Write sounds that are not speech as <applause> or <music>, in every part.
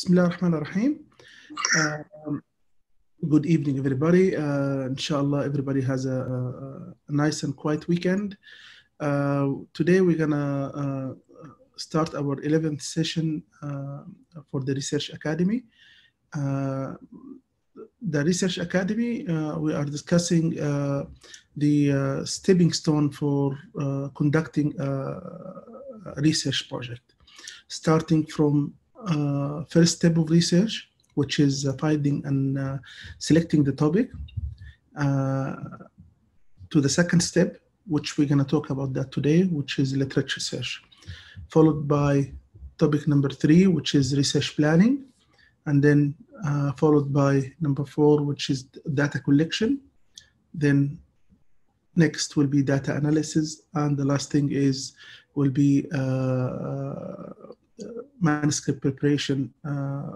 Bismillah ar-Rahman ar-Rahim. Uh, um, good evening, everybody. Uh, inshallah, everybody has a, a, a, nice and quiet weekend. Uh, today, we're going to uh, start our 11th session uh, for the Research Academy. Uh, the Research Academy, we are discussing the stepping stone for conducting a research project, starting from uh, first step of research, which is uh, finding and uh, selecting the topic, to the second step, which we're going to talk about that today, which is literature search, followed by topic number three, which is research planning, and then uh, followed by number four, which is data collection. Then next will be data analysis, and the last thing is will be uh, manuscript preparation uh,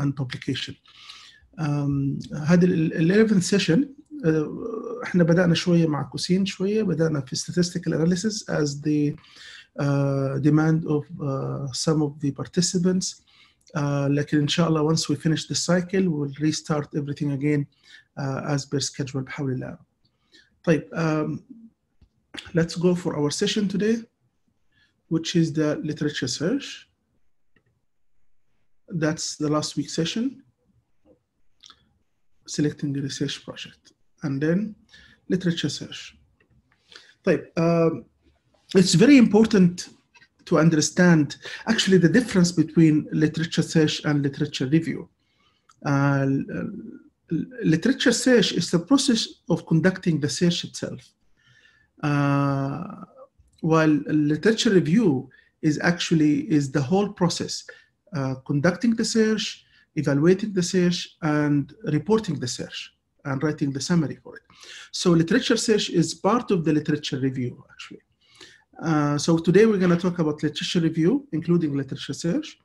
and publication. Um, هذه 11th session uh, احنا بدأنا شوية مع كوسين شوية بدأنا في statistical analysis as the uh, demand of uh, some of the participants uh, لكن إن شاء الله once we finish the cycle we'll restart everything again uh, as per schedule بحول الله طيب um, let's go for our session today which is the literature search. That's the last week session, selecting the research project, and then literature search. طيب, um, it's very important to understand actually the difference between literature search and literature review. Uh, literature search is the process of conducting the search itself. Uh, while literature review is actually is the whole process, uh, conducting the search, evaluating the search, and reporting the search and writing the summary for it. So literature search is part of the literature review actually. Uh, so today we're going to talk about literature review, including literature search.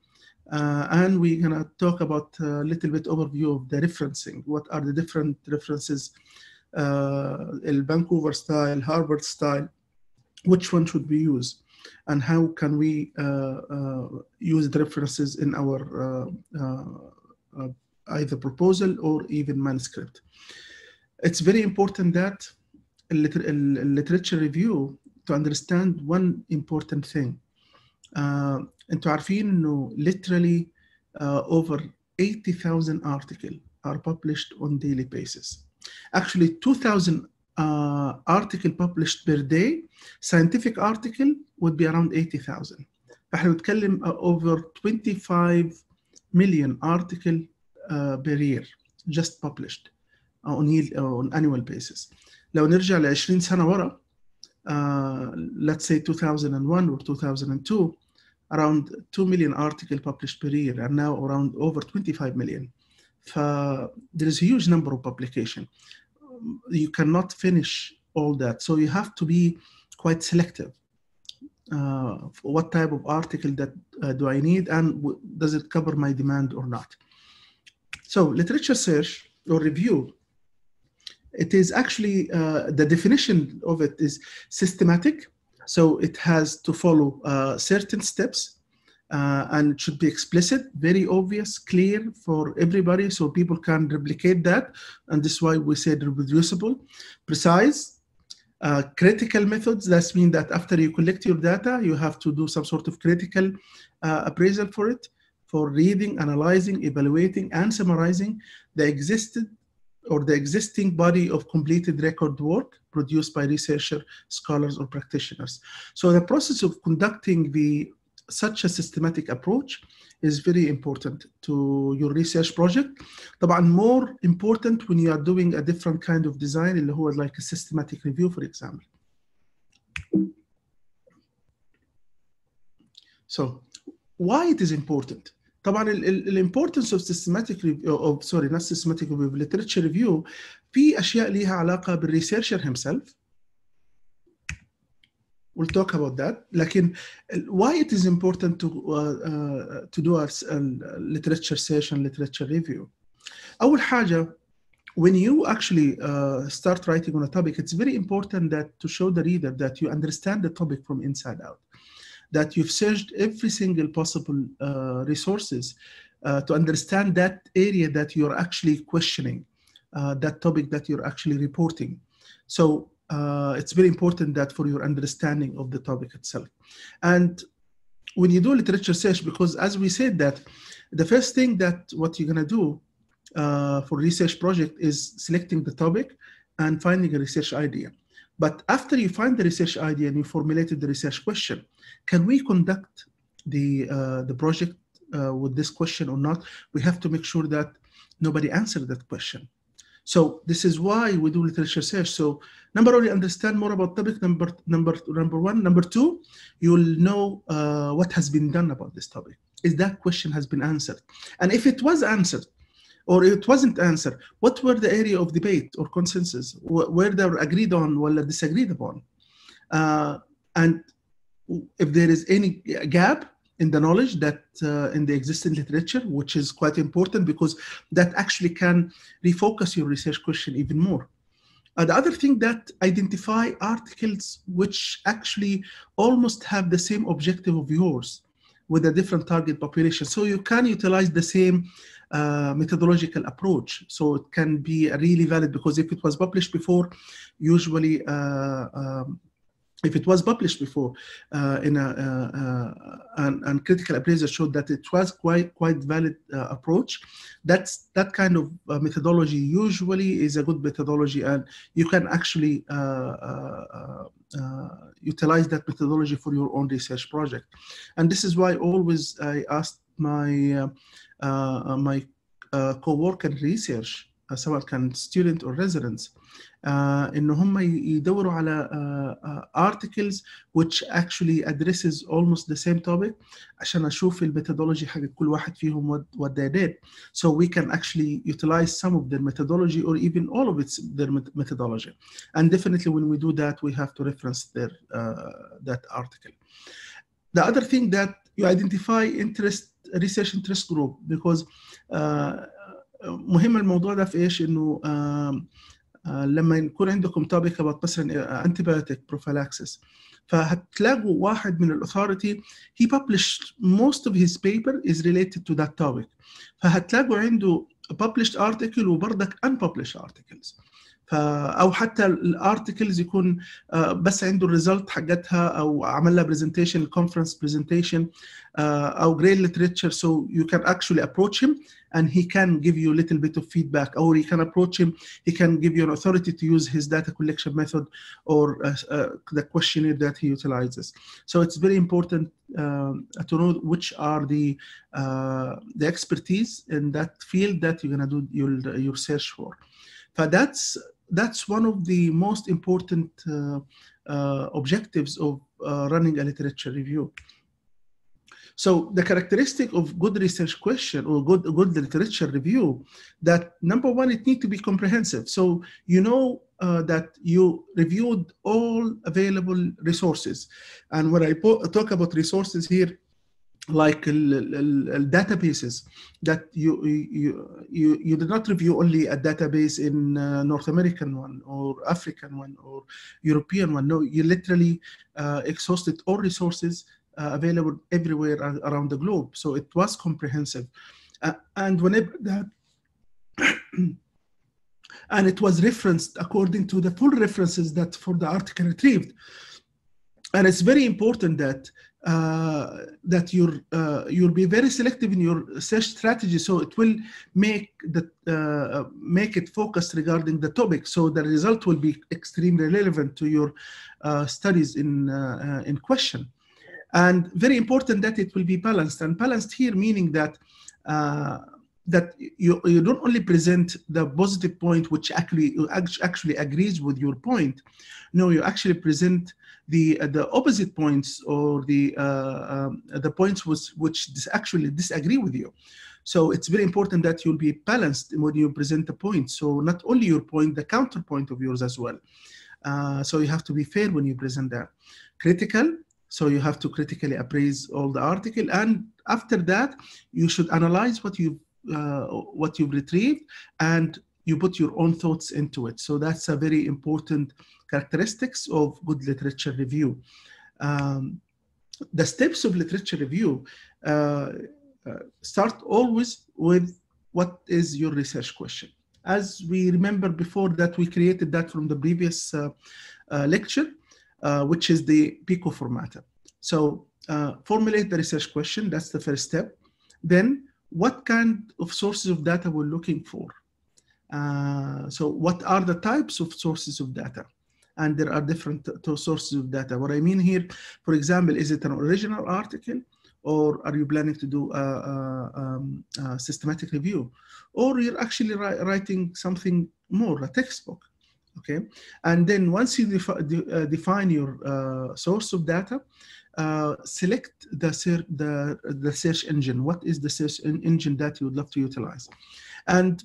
Uh, and we're going to talk about a little bit overview of the referencing. What are the different references, uh, Vancouver style, Harvard style, which one should we use and how can we uh, uh, use the references in our uh, either proposal or even manuscript. It's very important that a, liter a literature review to understand one important thing. Uh, to عارفين انه literally uh, over 80,000 articles are published on daily basis. Actually 2,000 uh, article published per day scientific article would be around 80,000 فاحنا بنتكلم over 25 million article uh, per year just published on, yield, on annual basis لو نرجع ل 20 سنة ورا uh, let's say 2001 or 2002 around 2 million article published per year and now around over 25 million. So there is a huge number of publication you cannot finish all that. So you have to be quite selective. Uh, what type of article that uh, do I need and does it cover my demand or not? So literature search or review, it is actually, uh, the definition of it is systematic. So it has to follow uh, certain steps uh, and it should be explicit, very obvious, clear for everybody so people can replicate that. And this is why we said reproducible, precise, uh, critical methods. That means that after you collect your data, you have to do some sort of critical uh, appraisal for it, for reading, analyzing, evaluating, and summarizing the existed or the existing body of completed record work produced by researcher, scholars, or practitioners. So the process of conducting the such a systematic approach is very important to your research project. But more important when you are doing a different kind of design like a systematic review for example. So why it is important? طبعا the importance of systematic review of sorry not systematic review literature review في اشياء ليها علاقة بالresearcher himself we'll talk about that لكن uh, why it is important to uh, uh, to do a, a literature session literature review Our حاجة when you actually uh, start writing on a topic it's very important that to show the reader that you understand the topic from inside out that you've searched every single possible uh, resources uh, to understand that area that you're actually questioning that topic that you're actually reporting so uh, it's very important that for your understanding of the topic itself. And when you do literature search, because as we said that, the first thing that what you're gonna do uh, for research project is selecting the topic and finding a research idea. But after you find the research idea and you formulated the research question, can we conduct the, uh, the project uh, with this question or not? We have to make sure that nobody answered that question so this is why we do literature search. So number one, you understand more about topic. Number number number one, number two, you'll know uh, what has been done about this topic. Is that question has been answered, and if it was answered, or it wasn't answered, what were the area of debate or consensus? Where they were agreed on, well, disagreed upon, uh, and if there is any gap, in the knowledge that uh, in the existing literature, which is quite important because that actually can refocus your research question even more. Uh, the other thing that identify articles which actually almost have the same objective of yours with a different target population. So you can utilize the same uh, methodological approach. So it can be really valid because if it was published before, usually uh, um, if it was published before uh, in a, uh, uh, and, and, critical appraisal showed that it was quite quite valid uh, approach that's that kind of uh, methodology usually is a good methodology and you can actually uh, utilize that methodology for your own research project and this is why always i asked my my co-worker and research someone can student or residents ان هم يدوروا على articles which actually addresses almost the same topic عشان اشوف الميثودولوجي حق كل واحد فيهم what they did so we can actually utilize some of their methodology or even all of its their methodology and definitely when we do that we have to reference their uh, that article the other thing that you identify interest research interest group because uh, مهم الموضوع ده في ايش انه uh, لما يكون عندكم توبيك اباوت مثلا انتبيوتيك prophylaxis فهتلاقوا واحد من الاثوريتي he published most of his paper is related to that topic فهتلاقوا عنده published article وبرضك unpublished articles او حتى الارتكلز يكون بس عنده الريزلت حاجتها او عمل لها presentation, conference presentation, او great literature. So you can actually approach him, and he can give you a little bit of feedback or you can approach him he can give you an authority to use his data collection method or uh, uh, the questionnaire that he utilizes so it's very important um, to know which are uh, the expertise in that field that you're going to do your, search for فذاتس that's one of the most important uh, uh, objectives of uh, running a literature review. So the characteristic of good research question or good, good literature review that number one, it needs to be comprehensive. So you know uh, that you reviewed all available resources. And when I talk about resources here, like databases that you, you you you did not review only a database in uh, North American one or African one or European one. No, you literally uh, exhausted all resources uh, available everywhere around the globe. So it was comprehensive, uh, and whenever that. <coughs> and it was referenced according to the full references that for the article retrieved. And it's very important that uh, that you're uh, you'll be very selective in your search strategy so it will make the uh, make it focused regarding the topic so the result will be extremely relevant to your uh, studies in uh, in question and very important that it will be balanced and balanced here meaning that uh, that you, you don't only present the positive point which actually actually agrees with your point no you actually present the uh, the opposite points or the uh, um, the points which which actually disagree with you so it's very important that you'll be balanced when you present the point so not only your point the counterpoint of yours as well uh, so you have to be fair when you present that critical so you have to critically appraise all the article and after that you should analyze what you uh, what you've retrieved and you put your own thoughts into it. So that's a very important characteristics of good literature review. Um, the steps of literature review uh, uh, start always with what is your research question. As we remember before that we created that from the previous uh, uh lecture, uh, which is the PICO formatter. So uh, formulate the research question, that's the first step. Then what kind of sources of data we're looking for. Uh, so what are the types of sources of data? And there are different sources of data. What I mean here, for example, is it an original article? Or are you planning to do a, a, um, a systematic review? Or you're actually writing something more, a textbook okay and then once you defi de uh, define your uh, source of data uh, select the, the, the search engine what is the search engine that you would love to utilize and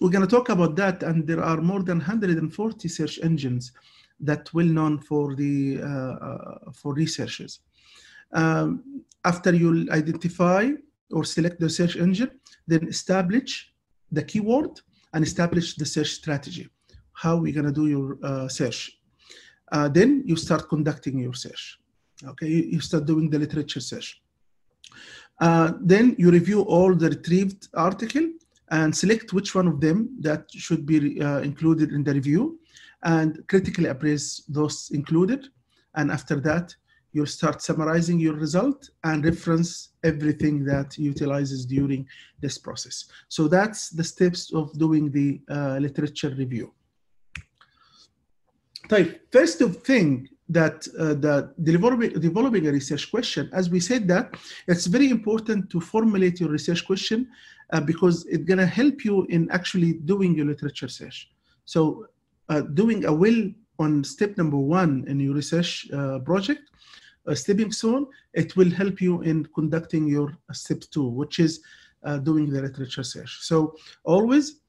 we're going to talk about that and there are more than 140 search engines that well known for the uh, uh, for researchers um, after you identify or select the search engine then establish the keyword and establish the search strategy how we're going to do your uh, search. Uh, then you start conducting your search. Okay, you, start doing the literature search. Uh, then you review all the retrieved article and select which one of them that should be uh, included in the review and critically appraise those included. And after that, you start summarizing your result and reference everything that utilizes during this process. So that's the steps of doing the uh, literature review. First thing that uh, the developing, developing a research question, as we said that, it's very important to formulate your research question uh, because it's gonna help you in actually doing your literature search. So uh, doing a will on step number one in your research uh, project, a uh, stepping stone, it will help you in conducting your step two, which is uh, doing the literature search. So always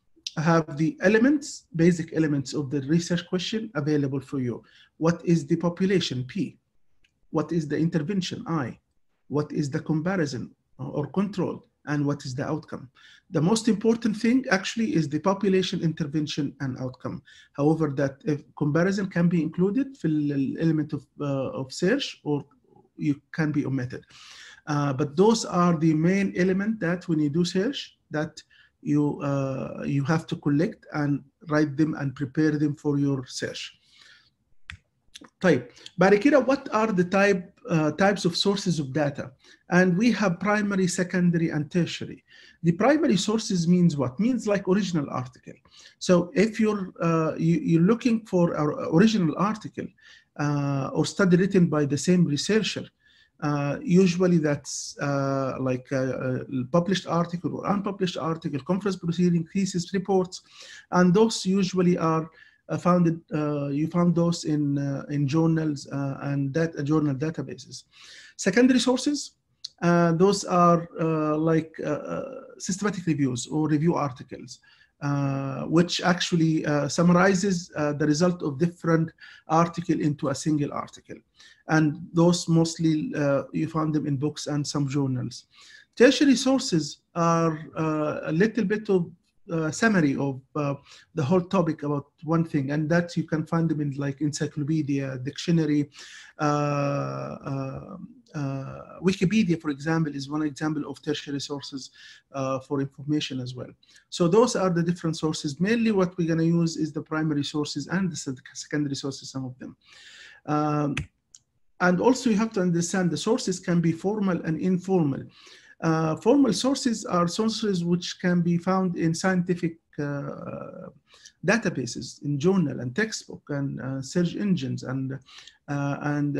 have the elements, basic elements of the research question available for you. What is the population, P? What is the intervention, I? What is the comparison or control? And what is the outcome? The most important thing actually is the population intervention and outcome. However, that comparison can be included for the element of, uh, of search or you can be omitted. Uh, but those are the main element that when you do search that you uh, you have to collect and write them and prepare them for your search. Type. Barakira, what are the type uh, types of sources of data and we have primary secondary and tertiary the primary sources means what means like original article so if you're uh, you, are looking for our original article uh, or study written by the same researcher uh, usually that's uh, like a, a published article or unpublished article, conference proceeding, thesis, reports, and those usually are uh, founded. Uh, you found those in uh, in journals and that journal databases. Secondary sources, those are like systematic reviews or review articles. Uh, which actually uh, summarizes uh, the result of different article into a single article. And those mostly you found them in books and some journals. Tertiary sources are a little bit of summary of uh, the whole topic about one thing and that you can find them in like encyclopedia dictionary uh, uh, Wikipedia, for example, is one example of tertiary sources uh, for information as well. So those are the different sources. Mainly what we're gonna use is the primary sources and the secondary sources, some of them. Um, and also you have to understand the sources can be formal and informal. Uh, formal sources are sources which can be found in scientific uh, databases in journal and textbook and uh, search engines and uh, and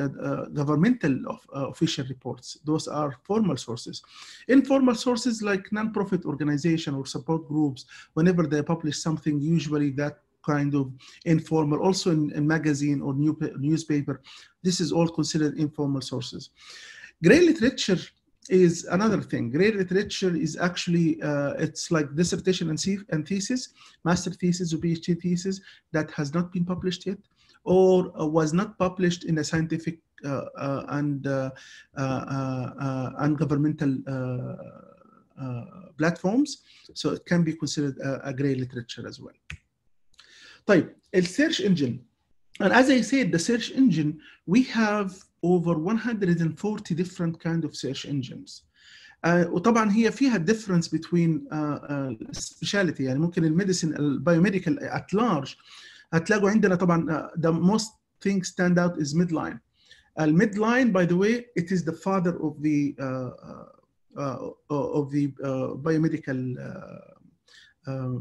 governmental of, official reports. Those are formal sources. Informal sources like nonprofit organization or support groups, whenever they publish something, usually that kind of informal, also in, in magazine or new, newspaper. This is all considered informal sources. Gray literature is another thing. Great literature is actually, uh, it's like dissertation and, and thesis, master thesis or PhD thesis that has not been published yet or uh, was not published in a scientific uh, uh, and, uh, uh, and governmental platforms. So it can be considered a, a gray literature as well. Type, the search engine. And as I said, the search engine, we have over 140 different kind of search engines uh, وطبعا هي فيها الديفرنس بين سبيشاليتي يعني ممكن الميديسن البايوميديكال ات لارج هتلاقوا عندنا طبعا uh, the most things stand out is midline uh, midline by the way it is the father of the of the biomedical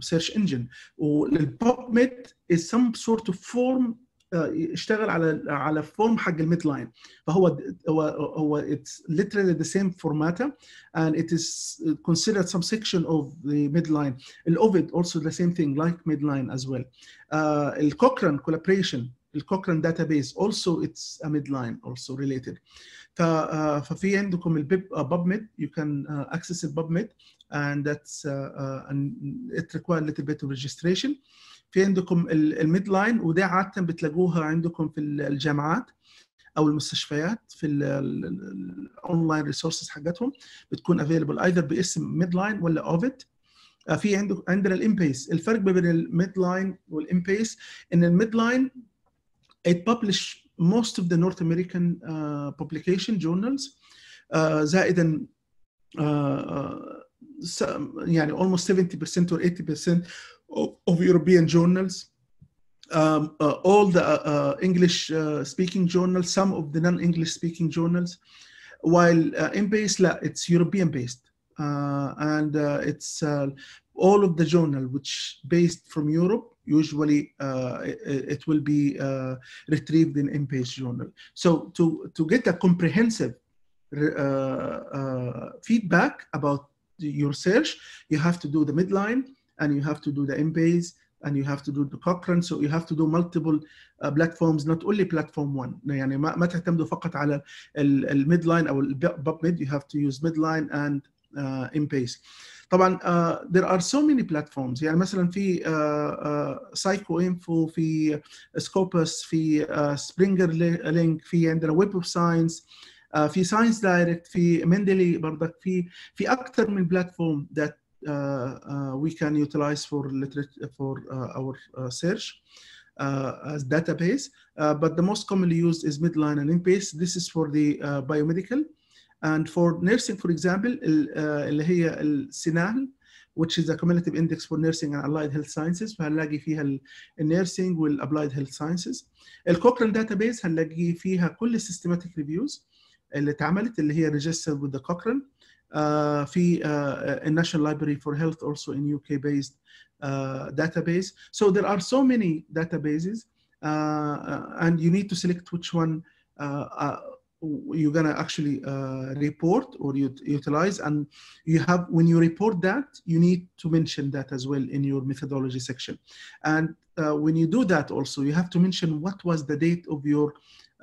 search engine والبوب PubMed is some sort of form اشتغل على على فورم حق الميد لاين فهو هو هو it's literally the same formata and it is considered some section of the midline الاوفيد also the same thing like midline as well uh, الكوكران collaboration الكوكران database also it's a midline also related ف, uh, ففي عندكم البيب باب ميد you can uh, access الباب ميد and that's uh, uh, and it requires a little bit of registration uh, في عندكم الميد لاين وده عاده بتلاقوها عندكم في الجامعات او المستشفيات في الاونلاين ريسورسز حقتهم بتكون افيلبل ايذر باسم ميد لاين ولا اوفيد آه، في عندك عندنا الامبيس الفرق بين الميد لاين والامبيس ان الميد لاين ات publish most of the North American بوبليكيشن آه، publication journals uh, زائدا uh, يعني almost 70% or 80% of, of European journals, um, uh, all the uh, uh English uh, speaking journals, some of the non English speaking journals, while uh, in la, it's European based. and it's all of the journal which based from Europe usually uh, it, it, will be uh, retrieved in MPage journal. So to, to get a comprehensive uh, feedback about your search, you have to do the midline, and you have to do the MBAs, and you have to do the Cochrane, so you have to do multiple uh, platforms, not only platform one. يعني ما, ما تعتمدوا فقط على الميد لاين او you have to use midline and uh, طبعا uh, there are so many platforms يعني مثلا في سايكو uh, انفو uh, في Scopus في سبرينجر uh, لينك في عندنا ويب اوف ساينس في ساينس دايركت في مندلي برضك في في اكثر من بلاتفورم ذات uh, uh, we can utilize for for uh, our search as database. but the most commonly used is midline and in This is for the biomedical. And for nursing, for example, اللي هي which is a cumulative index for nursing and allied health sciences nursing فيها النيرسينج health sciences. The Cochrane database we فيها كل السيستماتيك ريفيوز اللي اتعملت اللي هي ريجستر وذ كوكران في uh, الناشونال uh, uh, library فور هيلث also in UK based database so there are so many databases and you need to select which one you're going to actually uh, report or utilize and you have when you report that you need to mention that as well in your methodology section and uh, when you do that also you have to mention what was the date of your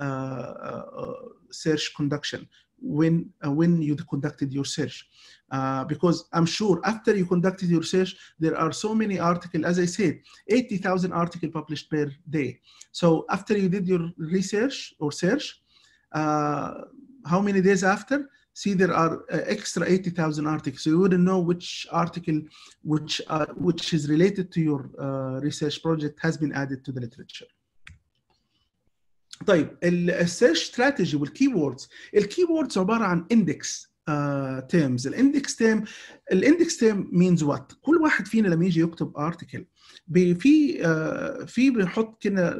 uh, search conduction when uh, when you conducted your search uh, because i'm sure after you conducted your search there are so many articles as i said 80000 articles published per day so after you did your research or search uh, how many days after see there are uh, extra 80000 articles so you wouldn't know which article which uh, which is related to your uh, research project has been added to the literature طيب السيرش ستراتيجي والكي ووردز الكي ووردز عباره عن اندكس تيرمز الاندكس تيرم الاندكس تيرم مينز وات كل واحد فينا لما يجي يكتب ارتكل في آه، في بنحط كده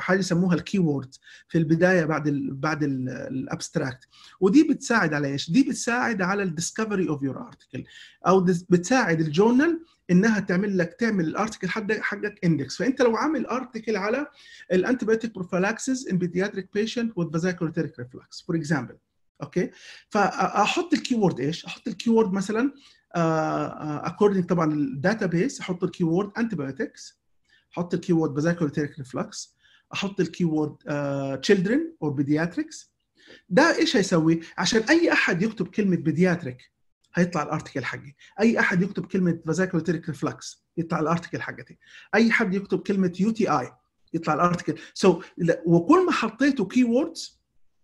حاجه يسموها الكي وورد في البدايه بعد الـ بعد الابستراكت ودي بتساعد على ايش؟ دي بتساعد على الديسكفري اوف يور ارتكل او بتساعد الجورنال انها تعمل لك تعمل الارتكل حقك اندكس فانت لو عامل ارتكل على الانتيبيوتيك بروفلاكسز ان بيدياتريك بيشنت وذ فازايكولوتيريك ريفلكس فور اكزامبل اوكي فاحط الكيورد ايش؟ احط الكيورد مثلا اكوردنج آه، آه، طبعا الداتا بيس احط الكيورد انتيبيوتكس احط الكيورد فازايكولوتيريك ريفلكس احط الكيورد تشيلدرن اور بيدياتريكس ده ايش هيسوي؟ عشان اي احد يكتب كلمه بيدياتريك هيطلع الارتكل حقي اي احد يكتب كلمه فازاكوليتيريك ريفلكس يطلع الارتكل حقتي اي حد يكتب كلمه يو تي اي يطلع الارتكل سو so, وكل ما حطيته كي ووردز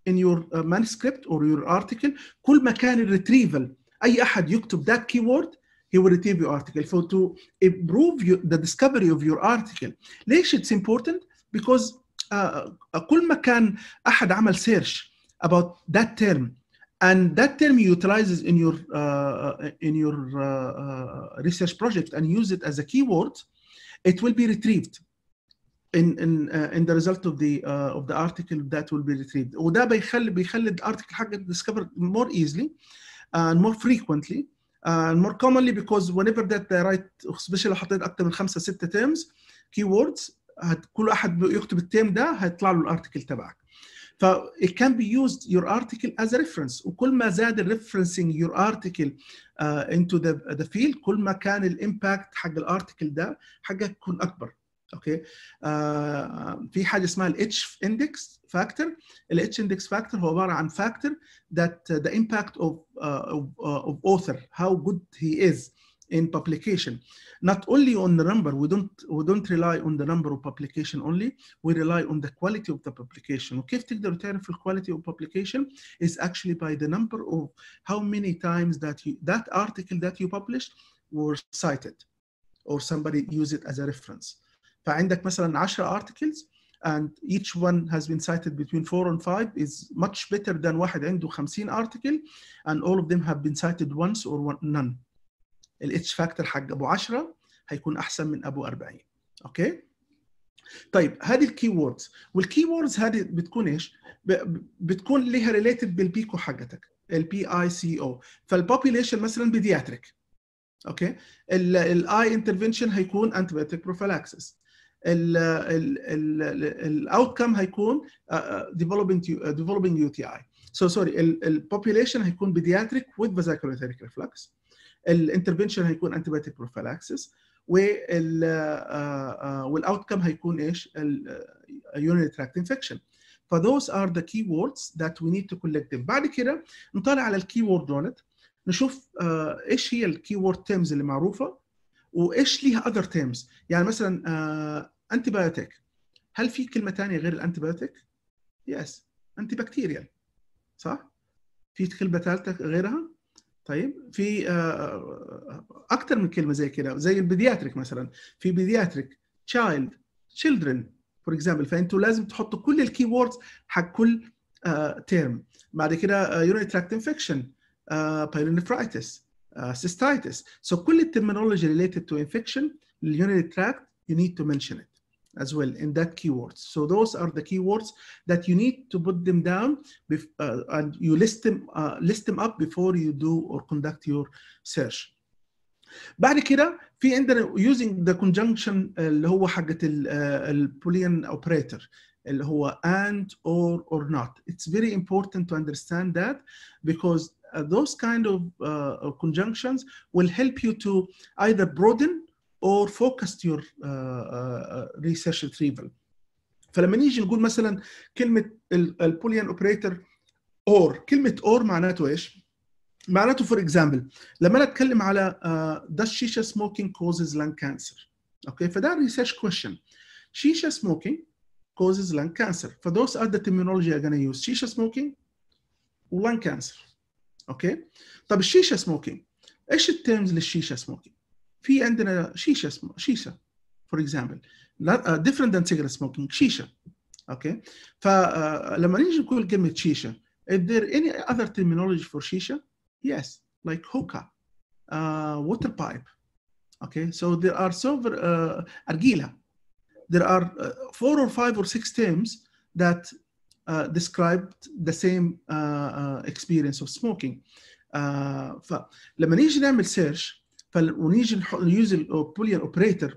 ان يور مانسكريبت اور يور ارتكل كل ما كان الريتريفل اي احد يكتب ذات كي وورد he will retrieve your article. تو to improve your, the discovery of your article, ليش it's important? Because uh, كل ما كان احد عمل سيرش about that term and that term you utilizes in your uh, uh in your uh, uh, research project and use it as a keyword it will be retrieved in in uh, in the result of the uh, of the article that will be retrieved وده بيخلي بيخلي الارتكل حقك discovered more easily and more frequently and more commonly because whenever that they write especially لو حطيت اكثر من خمسه سته terms keywords كل احد يكتب التيم ده هيطلع له الارتكل تبعك ف it can be used your article as a reference وكل ما زاد ال referencing your article uh, into the the field كل ما كان ال impact حق ال article ده حقك يكون اكبر اوكي آه في حاجه اسمها الاتش اندكس فاكتور الاتش اندكس فاكتور هو عباره عن فاكتور that the impact of uh, of, uh, of author how good he is in publication. Not only on the number, we don't, we don't rely on the number of publication only, we rely on the quality of the publication. Okay, take the return for quality of publication is actually by the number of how many times that you, that article that you published were cited or somebody use it as a reference. فعندك مثلا 10 articles and each one has been cited between four and five is much better than واحد عنده 50 article and all of them have been cited once or one, none. الاتش فاكتور حق ابو 10 هيكون احسن من ابو 40 اوكي طيب هذه الكي ووردز والكي ووردز هذه بتكون ايش بتكون ليها ريليتد بالبيكو حقتك البي اي سي او فالبوبوليشن مثلا بيدياتريك اوكي الاي انترفنشن هيكون ال ال ال outcome هيكون آه، آه، developing developing يو تي اي the سوري البوبيليشن هيكون بيدياتريك وذ فازيكولوثيريك reflux. الانترفنشن هيكون انتيبيوتيك بروفيلاكسس وال آه، آه، والاوت كم هيكون ايش؟ تراكت انفكشن فذوز ار ذا كي keywords ذات وي نيد تو كولكت them. بعد كده نطلع على الكي وورد والت نشوف آه، ايش هي الكي وورد تيرمز اللي معروفه وايش ليها اذر تيرمز يعني مثلا انتي بايوتيك هل في كلمه ثانيه غير الانتي بايوتيك؟ يس انتي بكتيريال صح؟ في كلمه ثالثه غيرها؟ طيب في آه، آه، اكثر من كلمه زي كده زي البيدياتريك مثلا في بيدياتريك تشايلد تشيلدرن فور اكزامبل فانتوا لازم تحطوا كل الكي ووردز حق كل تيرم آه، بعد كده يوري تراكت انفكشن بايلونفرايتس سيستايتس سو كل الترمينولوجي ريليتد تو انفكشن لليورين تراكت يو نيد تو منشن ات as well in that keywords. So those are the keywords that you need to put them down uh, and you list them, uh, list them up before you do or conduct your search. بعد كده في عندنا using the conjunction uh, اللي هو حقة uh, ال Boolean operator اللي هو and or or not. It's very important to understand that because uh, those kind of uh, conjunctions will help you to either broaden or focused your research retrieval فلما نيجي نقول مثلا كلمه البوليان اوبريتور اور كلمه اور معناته ايش؟ معناته فور اكزامبل لما انا اتكلم على does shisha smoking causes lung cancer اوكي فده ريسيرش كويشن shisha smoking causes lung cancer فدوس are the terminology I'm gonna use shisha smoking و lung cancer اوكي طب الشيشه smoking ايش التيرمز للشيشه smoking في عندنا شيشه اسمه شيشه فور اكزامبل ديفرنت ذان سيجرت سموكينج شيشه اوكي فلما uh, نيجي نقول كلمه شيشه is there any other terminology for shisha yes like hookah uh, water pipe okay so there are several uh, argila there are uh, four or five or six terms that uh, described the same uh, uh, experience of smoking uh, فلما نيجي نعمل search فالونيجن نيوز البوليان اوبريتور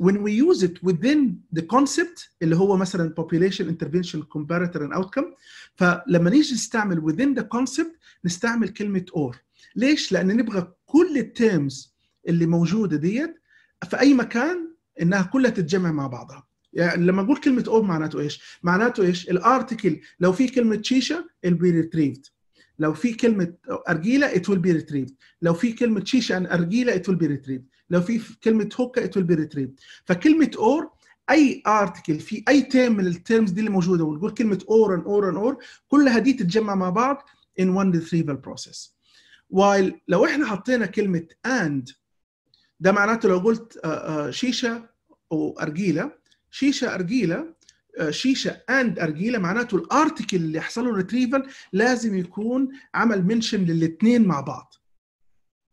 when we use it within the concept اللي هو مثلا population intervention comparator and outcome فلما نيجي نستعمل within the concept نستعمل كلمه or ليش؟ لان نبغى كل التيرمز اللي موجوده ديت في اي مكان انها كلها تتجمع مع بعضها يعني لما أقول كلمه اور معناته ايش؟ معناته ايش؟ الارتكل لو في كلمه شيشه البي ريتريفد لو في كلمه ارجيله it will be retrieved لو في كلمه شيشه عن ارجيله it will be retrieved لو في كلمه هوكا it will be retrieved فكلمه or اي article في اي term من الترمز دي اللي موجوده ونقول كلمه or and or and or كلها دي تتجمع مع بعض in one retrieval process while لو احنا حطينا كلمه and ده معناته لو قلت آه، آه، شيشه وارجيله شيشه ارجيله آه، شيشه اند ارجيله معناته الارتكل اللي يحصل له ريتريفل لازم يكون عمل منشن للاثنين مع بعض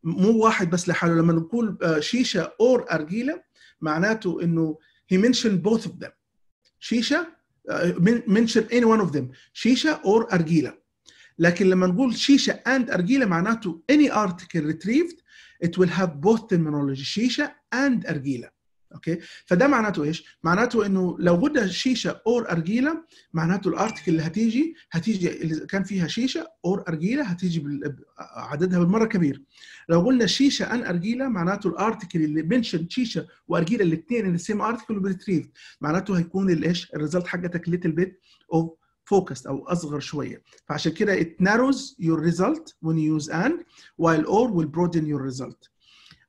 مو واحد بس لحاله لما نقول آه، شيشه اور ارجيله معناته انه he mentioned both of them شيشه منشن اني ون اوف them شيشه اور ارجيله لكن لما نقول شيشه اند ارجيله معناته any article retrieved it will have both terminology شيشه and ارجيله اوكي فده معناته ايش معناته انه لو بدها شيشه اور ارجيله معناته الارتكل اللي هتيجي هتيجي اللي كان فيها شيشه اور ارجيله هتيجي عددها بالمره كبير لو قلنا شيشه ان ارجيله معناته الارتكل اللي بنشن شيشه وارجيله الاثنين سيم ارتكل وبريتريف معناته هيكون الايش الريزلت حقتك ليتل بيت اوف فوكس او اصغر شويه فعشان كده it يور your result يوز you use اور while or will broaden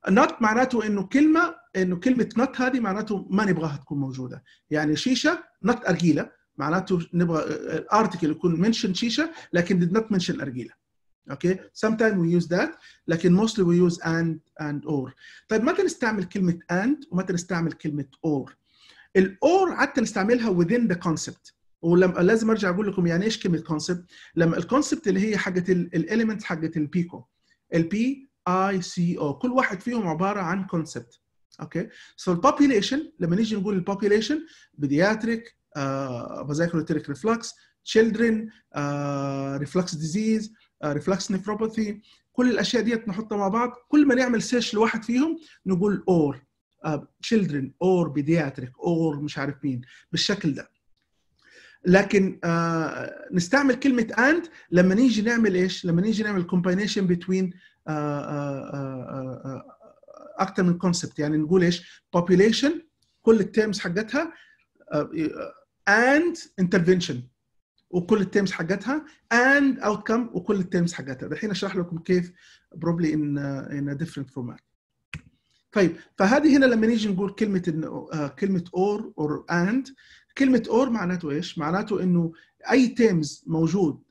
نوت معناته انه كلمه انه كلمه نوت هذه معناته ما نبغاها تكون موجوده يعني شيشه نوت ارجيله معناته نبغى الارتكل آه، يكون منشن شيشه لكن did not mention ارجيله اوكي sometimes we use that لكن mostly we use and and or طيب متى نستعمل كلمه and ومتى نستعمل كلمه or الاور حتى نستعملها within the concept ولما لازم ارجع اقول لكم يعني ايش كلمه كونسبت لما الكونسبت اللي هي حقه الاليمنت حقه البيكو البي اي سي او كل واحد فيهم عباره عن كونسبت اوكي سو البوبيليشن لما نيجي نقول البوبيليشن بيدياتريك بازايكولوتيريك ريفلكس تشيلدرن ريفلكس ديزيز ريفلكس نيفروباثي كل الاشياء ديت نحطها مع بعض كل ما نعمل سيرش لواحد فيهم نقول اور آه، children اور pediatric اور مش عارف مين بالشكل ده لكن آه، نستعمل كلمه اند لما نيجي نعمل ايش لما نيجي نعمل كومباينيشن بتوين آه، آه، آه، اكثر من كونسبت يعني نقول ايش population كل التيرمز حقتها and intervention وكل التيرمز حقتها and outcome وكل التيرمز حقتها الحين اشرح لكم كيف probably in ان a different format طيب فهذه هنا لما نيجي نقول كلمه كلمه اور اور اند كلمه اور معناته ايش معناته انه اي تيرمز موجود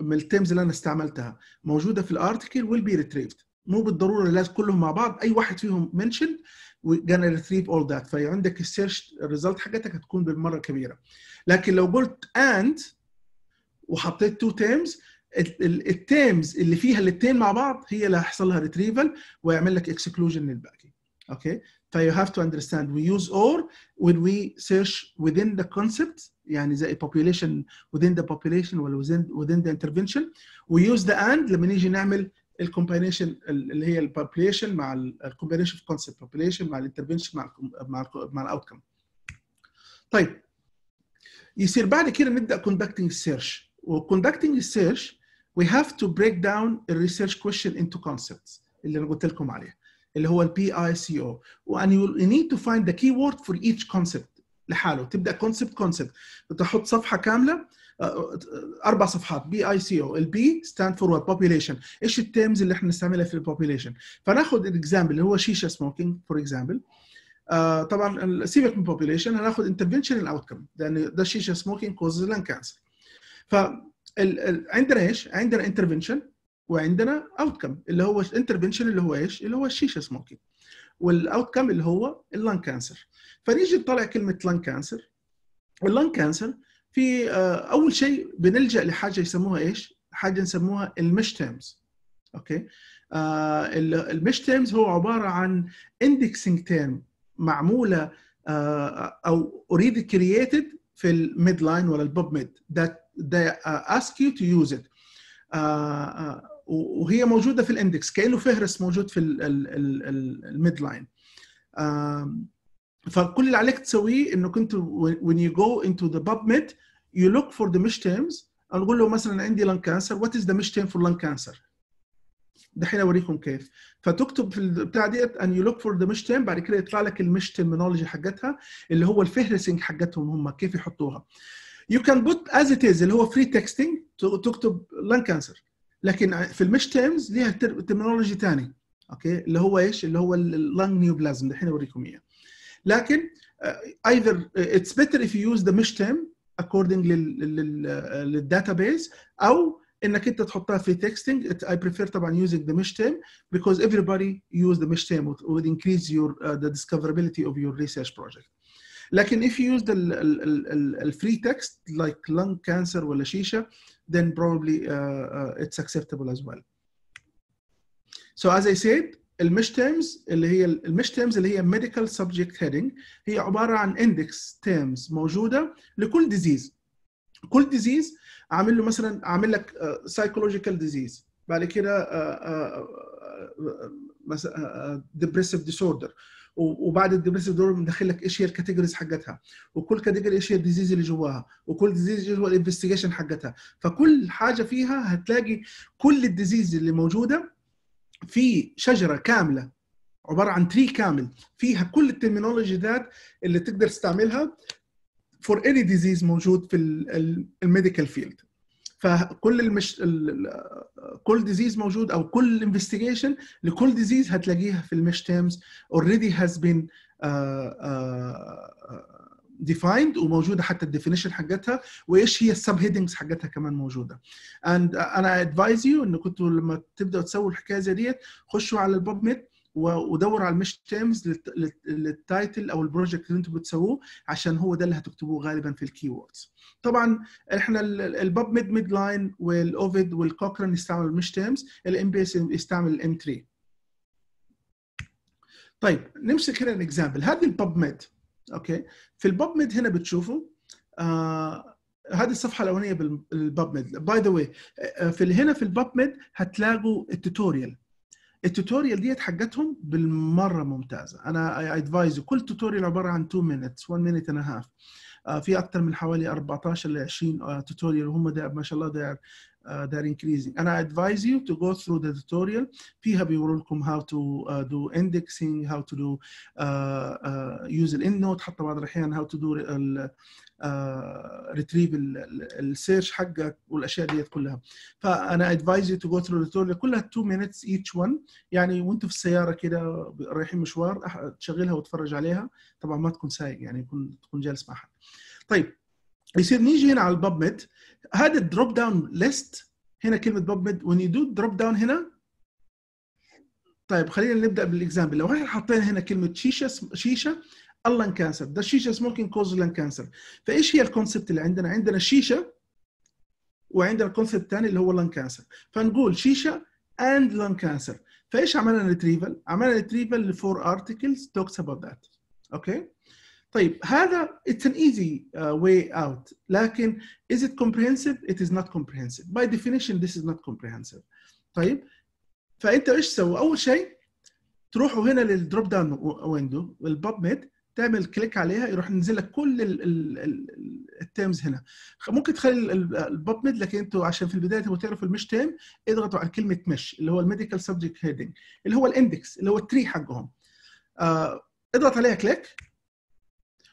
من التيمز اللي انا استعملتها موجوده في الارتكل ويل بي ريتريفد مو بالضروره لازم كلهم مع بعض اي واحد فيهم منشن وجانا ريتريف اول ذات فعندك السيرش الريزلت حقتك هتكون بالمره كبيره لكن لو قلت اند وحطيت تو تيمز التيمز اللي فيها الاثنين مع بعض هي اللي هيحصل لها ريتريفل ويعمل لك اكسكلوجن للباقي اوكي فيو هاف تو اندرستاند وي يوز اور وين وي سيرش within ذا concepts يعني زي population within the population ولا within, within the intervention we use the and لما نيجي نعمل الكومبينيشن اللي هي population مع الكومبينيشن اوف كونسبت بوبليشن مع الانترفنشن مع ال مع ال مع الاوت كم طيب يصير بعد كده نبدا conducting search و conducting search we have to break down a research question into concepts اللي انا قلت لكم عليها اللي هو البي PICO and you need to find the keyword for each concept لحاله تبدا كونسبت كونسبت تحط صفحه كامله آه، آه، اربع صفحات بي اي سي او البي ستاند فور وات بوبيليشن ايش التيرمز اللي احنا بنستعملها في البوبيليشن فناخذ الاكزامبل اللي هو شيشه سموكينج فور اكزامبل طبعا سيبك من بوبيليشن هناخد انترفنشن اوت كم لان ده الشيشه سموكينج كوزز لان كانسر ف عندنا ايش؟ عندنا انترفنشن وعندنا اوتكم اللي هو انترفنشن اللي هو ايش؟ اللي هو الشيشه والاوت والاوتكم اللي هو اللان كانسر فنيجي نطلع كلمه لان كانسر اللان كانسر في آه، اول شيء بنلجا لحاجه يسموها ايش؟ حاجه نسموها المش تيرمز اوكي آه، المش تيرمز هو عباره عن اندكسنج تيرم معموله آه، او اوريدي كرييتد في الميد لاين ولا البوب ميد ذات ذا اسك يو تو يوز ات وهي موجوده في الاندكس كانه فهرس موجود في الميد لاين فكل اللي عليك تسويه انه كنت when you go into the PubMed you look for the مش terms نقول له مثلا عندي lung cancer what is the مش term for lung cancer دحين اوريكم كيف فتكتب في البتاع ديت ان يو لوك فور ذا مش تيم بعد كده يطلع لك المش ترمينولوجي حقتها اللي هو الفهرسنج حقتهم هم كيف يحطوها يو كان بوت از ات از اللي هو فري تكستنج تكتب لان كانسر لكن في المش تيرمز ليها ترمينولوجي ثاني اوكي اللي هو ايش؟ اللي هو اللنج نيوبلازم الحين اوريكم اياه لكن ايذر اتس بيتر اف يو يوز ذا مش تيرم للداتا بيز او انك انت تحطها في تكستنج اي بريفير طبعا يوزنج ذا مش term بيكوز everybody use the mesh term would increase يور uh, the discoverability of your research لكن if you use the الفري text like lung cancer ولا شيشه then probably it's acceptable as well. So as I said, المش terms اللي هي المش terms اللي هي medical subject heading هي عبارة عن index terms موجودة لكل disease كل disease عامل له مثلا عامل لك psychological disease بعد كده مثلا depressive disorder وبعد الديبريسيف دور مدخل لك ايش هي الكاتيجوريز حقتها وكل كاتيجوري ايش هي الديزيز اللي جواها وكل ديزيز جوا الانفستيجيشن حقتها فكل حاجه فيها هتلاقي كل الديزيز اللي موجوده في شجره كامله عباره عن تري كامل فيها كل الترمينولوجي ذات اللي تقدر تستعملها فور اني ديزيز موجود في الميديكال فيلد فكل المش... كل ديزيز موجود او كل انفستيجيشن لكل ديزيز هتلاقيها في المش تيرمز اوريدي هاز بين ديفايند وموجوده حتى الديفينيشن حقتها وايش هي السب هيدنجز حقتها كمان موجوده. اند انا ادفايز يو انكم كنتوا لما تبداوا تسووا الحكايه زي ديت خشوا على البوب ميد ودور على المش تيرمز للتايتل او البروجكت اللي انتم بتسووه عشان هو ده اللي هتكتبوه غالبا في الكي ووردز طبعا احنا الباب ميد ميد لاين والاوفيد والكوكران يستعملوا المش تيرمز الام بي اس يستعمل الام 3 طيب نمسك هنا الاكزامبل هذه الباب ميد اوكي في الباب ميد هنا بتشوفوا آه هذه الصفحه الاولانيه بالباب ميد باي ذا واي في هنا في الباب ميد هتلاقوا التوتوريال التوتوريال ديت حقتهم بالمره ممتازه انا اي ادفايز كل توتوريال عباره عن 2 مينتس 1 مينت اند هاف في اكثر من حوالي 14 ل 20 توتوريال وهم ما شاء الله داير uh, آه، they're increasing. And I advise you to go through the tutorial. فيها بيقولوا لكم how to uh, do indexing, how to do uh, uh, use حتى بعض الأحيان how to do ريتريف آه، السيرش حقك والاشياء ديت كلها فانا ادفايز يو تو جو ثرو التوتوريال كلها 2 مينتس ايتش 1 يعني وانتم في السياره كده رايحين مشوار تشغلها وتفرج عليها طبعا ما تكون سايق يعني يكون تكون جالس مع حد طيب يصير نيجي هنا على الباب ميد هذا الدروب داون ليست هنا كلمه باب ميد وين يو دروب داون هنا طيب خلينا نبدا بالاكزامبل لو احنا حطينا هنا كلمه شيشه شيشه اللن كانسر ده الشيشه سموكينج كوز لان كانسر فايش هي الكونسبت اللي عندنا عندنا الشيشه وعندنا الكونسبت الثاني اللي هو لان كانسر فنقول شيشه اند لان كانسر فايش عملنا ريتريفل عملنا ريتريفل لفور ارتكلز توكس اباوت ذات اوكي طيب هذا it's an easy uh, way out لكن is it comprehensive it is not comprehensive by definition this is not comprehensive طيب فانت ايش تسوي اول شيء تروحوا هنا للدروب داون ويندو الباب ميد تعمل كليك عليها يروح ينزل لك كل التيرمز هنا ممكن تخلي الباب ميد لكن انتوا عشان في البدايه تبغوا تعرفوا المش تيرم اضغطوا على كلمه مش اللي هو الميديكال سبجكت هيدنج اللي هو الاندكس اللي هو التري حقهم آه اضغط عليها كليك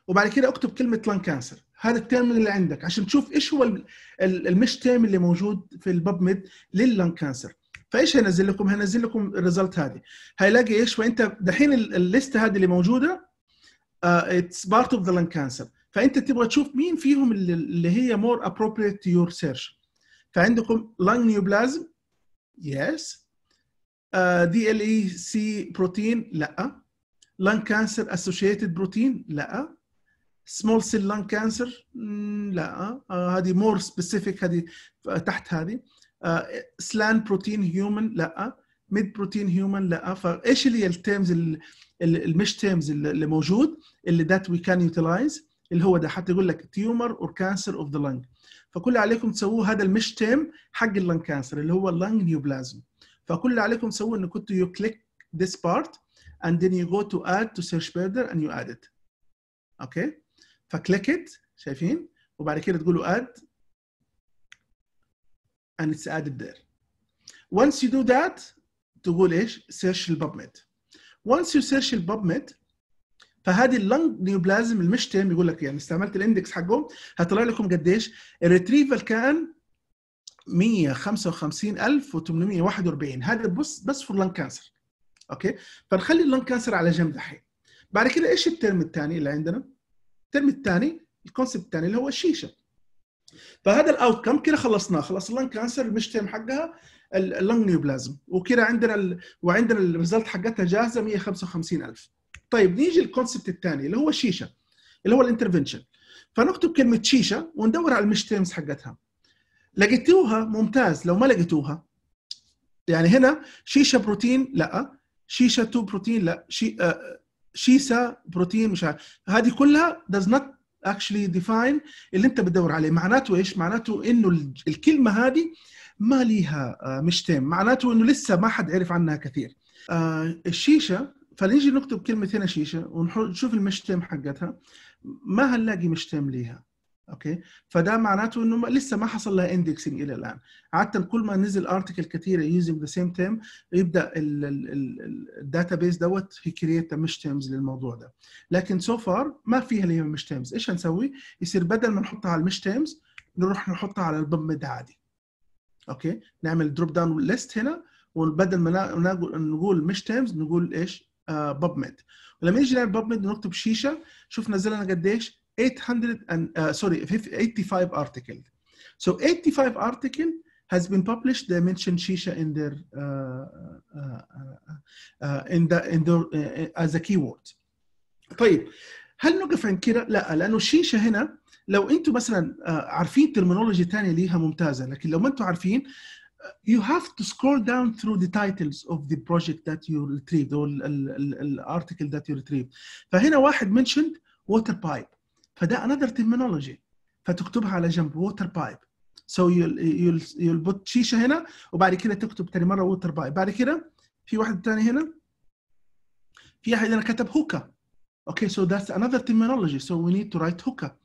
وبعد كده اكتب كلمه لان كانسر هذا التيرم اللي عندك عشان تشوف ايش هو المش تيرم اللي موجود في الباب ميد لللان كانسر فايش هينزل لكم؟ هينزل لكم الريزلت هذه هيلاقي ايش؟ وانت دحين الليست هذه اللي موجوده اتس بارت اوف ذا لنج كانسر فانت تبغى تشوف مين فيهم اللي, اللي هي مور ابروبريت تو يور سيرش فعندكم لانج نيوبلازم يس دي ال اي سي بروتين لا لانج كانسر اسوشيتد بروتين لا سمول سيل لانج كانسر لا آه، هذه مور سبيسيفيك هذه تحت هذه سلان بروتين هيومن لا ميد بروتين هيومن لا فايش اللي التيرمز اللي المش تيرمز اللي موجود اللي ذات وي كان يوتيلايز اللي هو ده حتى يقول لك تيومر اور كانسر اوف ذا لنج فكل عليكم تسووه هذا المش تيم حق اللنج كانسر اللي هو اللنج نيوبلازم فكل عليكم تسووه انكم كنتوا يو كليك ذيس بارت اند ذن يو جو تو اد تو سيرش بيردر اند يو اد ات اوكي فكليك ات شايفين وبعد كده تقولوا اد and it's added there once you do that تقول ايش سيرش البابميت. once you search الباب ميد فهذه اللنج نيوبلازم المشتم يقول لك يعني استعملت الاندكس حقهم هطلع لكم قديش الريتريفل كان 155841 هذا بس بس فور لنج كانسر اوكي فنخلي اللنج كانسر على جنب دحين بعد كده ايش الترم الثاني اللي عندنا الترم الثاني الكونسيبت الثاني اللي هو الشيشه فهذا الاوت كم كده خلصناه خلص اللنج كانسر المشتم حقها اللنج نيوبلازم وكده عندنا ال... وعندنا الريزلت حقتها جاهزه 155000 طيب نيجي الكونسبت الثاني اللي هو الشيشه اللي هو الانترفنشن فنكتب كلمه شيشه وندور على المش تيرمز حقتها لقيتوها ممتاز لو ما لقيتوها يعني هنا شيشه بروتين لا شيشه تو بروتين لا شي آه، شيشه بروتين مش عارف هذه كلها does not actually define اللي انت بتدور عليه معناته ايش معناته انه الكلمه هذه ما ليها آه، مشتين معناته انه لسه ما حد عرف عنها كثير آه، الشيشه فنيجي نكتب كلمه هنا شيشه ونشوف المشتم حقتها ما هنلاقي مشتم ليها اوكي فده معناته انه لسه ما حصل لها اندكسنج الى الان عاده كل ما نزل ارتكل كثيره يوزنج ذا سيم تيم يبدا الداتا بيس دوت كرييت مش تيمز للموضوع ده لكن سو so فار ما فيها اللي هي مش تيمز ايش هنسوي؟ يصير بدل ما نحطها على المش تيمز نروح نحطها على البمد عادي اوكي نعمل دروب داون ليست هنا وبدل ما نقول نقول مش تيرمز نقول ايش آه، باب ميد ولما نيجي نعمل باب ميد نكتب شيشه شوف نزل لنا قديش 800 and uh, sorry, 85 article so 85 article has been published they mentioned shisha in their uh, uh, uh, in the in their uh, as a keyword طيب هل نقف عند كده؟ لا لانه شيشه هنا لو انتم مثلا عارفين ترمينولوجي ثانيه ليها ممتازه لكن لو ما انتم عارفين you have to scroll down through the titles of the project that you retrieved or the article that you retrieved فهنا واحد mentioned water pipe فده another terminology فتكتبها على جنب water pipe so you'll, you'll, you'll put شيشه هنا وبعد كده تكتب ثاني مره water pipe بعد كده في واحد ثاني هنا في احد هنا كتب هوكا okay so that's another terminology so we need to write hookah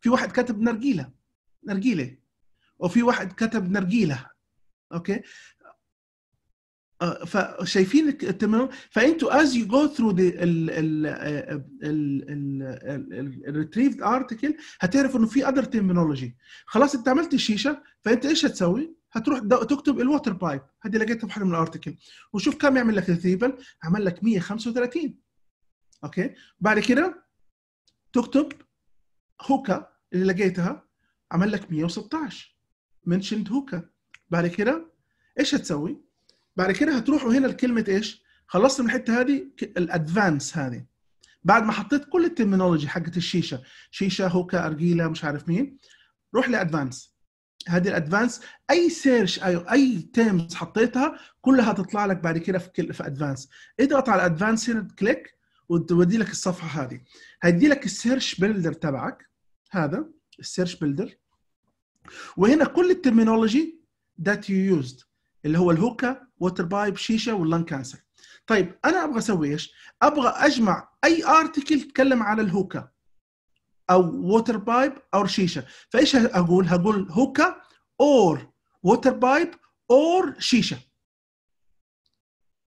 في واحد كتب نرجيله نرجيله وفي واحد كتب نرجيله اوكي آه، فشايفين التمرين فانتوا از يو جو ثرو ذا الريتريفد ارتكل هتعرف انه في اذر terminology خلاص انت عملت الشيشه فانت ايش هتسوي؟ هتروح تكتب الواتر بايب هذه لقيتها في حد من الارتكل وشوف كم يعمل لك ريتريفل عمل لك 135 اوكي بعد كده تكتب هوكا اللي لقيتها عمل لك 116 منشند هوكا بعد كده ايش هتسوي؟ بعد كده هتروحوا هنا لكلمه ايش؟ خلصت من الحته هذه الادفانس هذه بعد ما حطيت كل التيرمينولوجي حقت الشيشه شيشه هوكا ارجيله مش عارف مين روح لادفانس هذه الادفانس اي سيرش اي اي تيرمز حطيتها كلها تطلع لك بعد كده في في ادفانس اضغط على الادفانس هنا كليك وتودي لك الصفحه هذه هيدي لك السيرش بلدر تبعك هذا السيرش بلدر وهنا كل الترمينولوجي ذات يو يوزد اللي هو الهوكا ووتر بايب شيشه واللان كانسر طيب انا ابغى اسوي ايش؟ ابغى اجمع اي ارتكل تكلم على الهوكا او ووتر بايب او شيشه فايش اقول؟ هقول هوكا اور ووتر بايب اور شيشه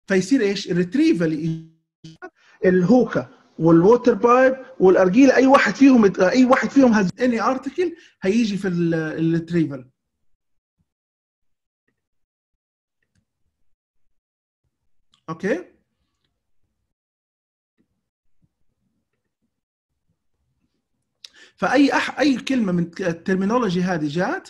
فيصير ايش؟ الريتريفال الهوكا والووتر بايب والارجيله اي واحد فيهم اي واحد فيهم هاز اني ارتكل هيجي في التريفل اوكي فاي أح اي كلمه من الترمينولوجي هذه جات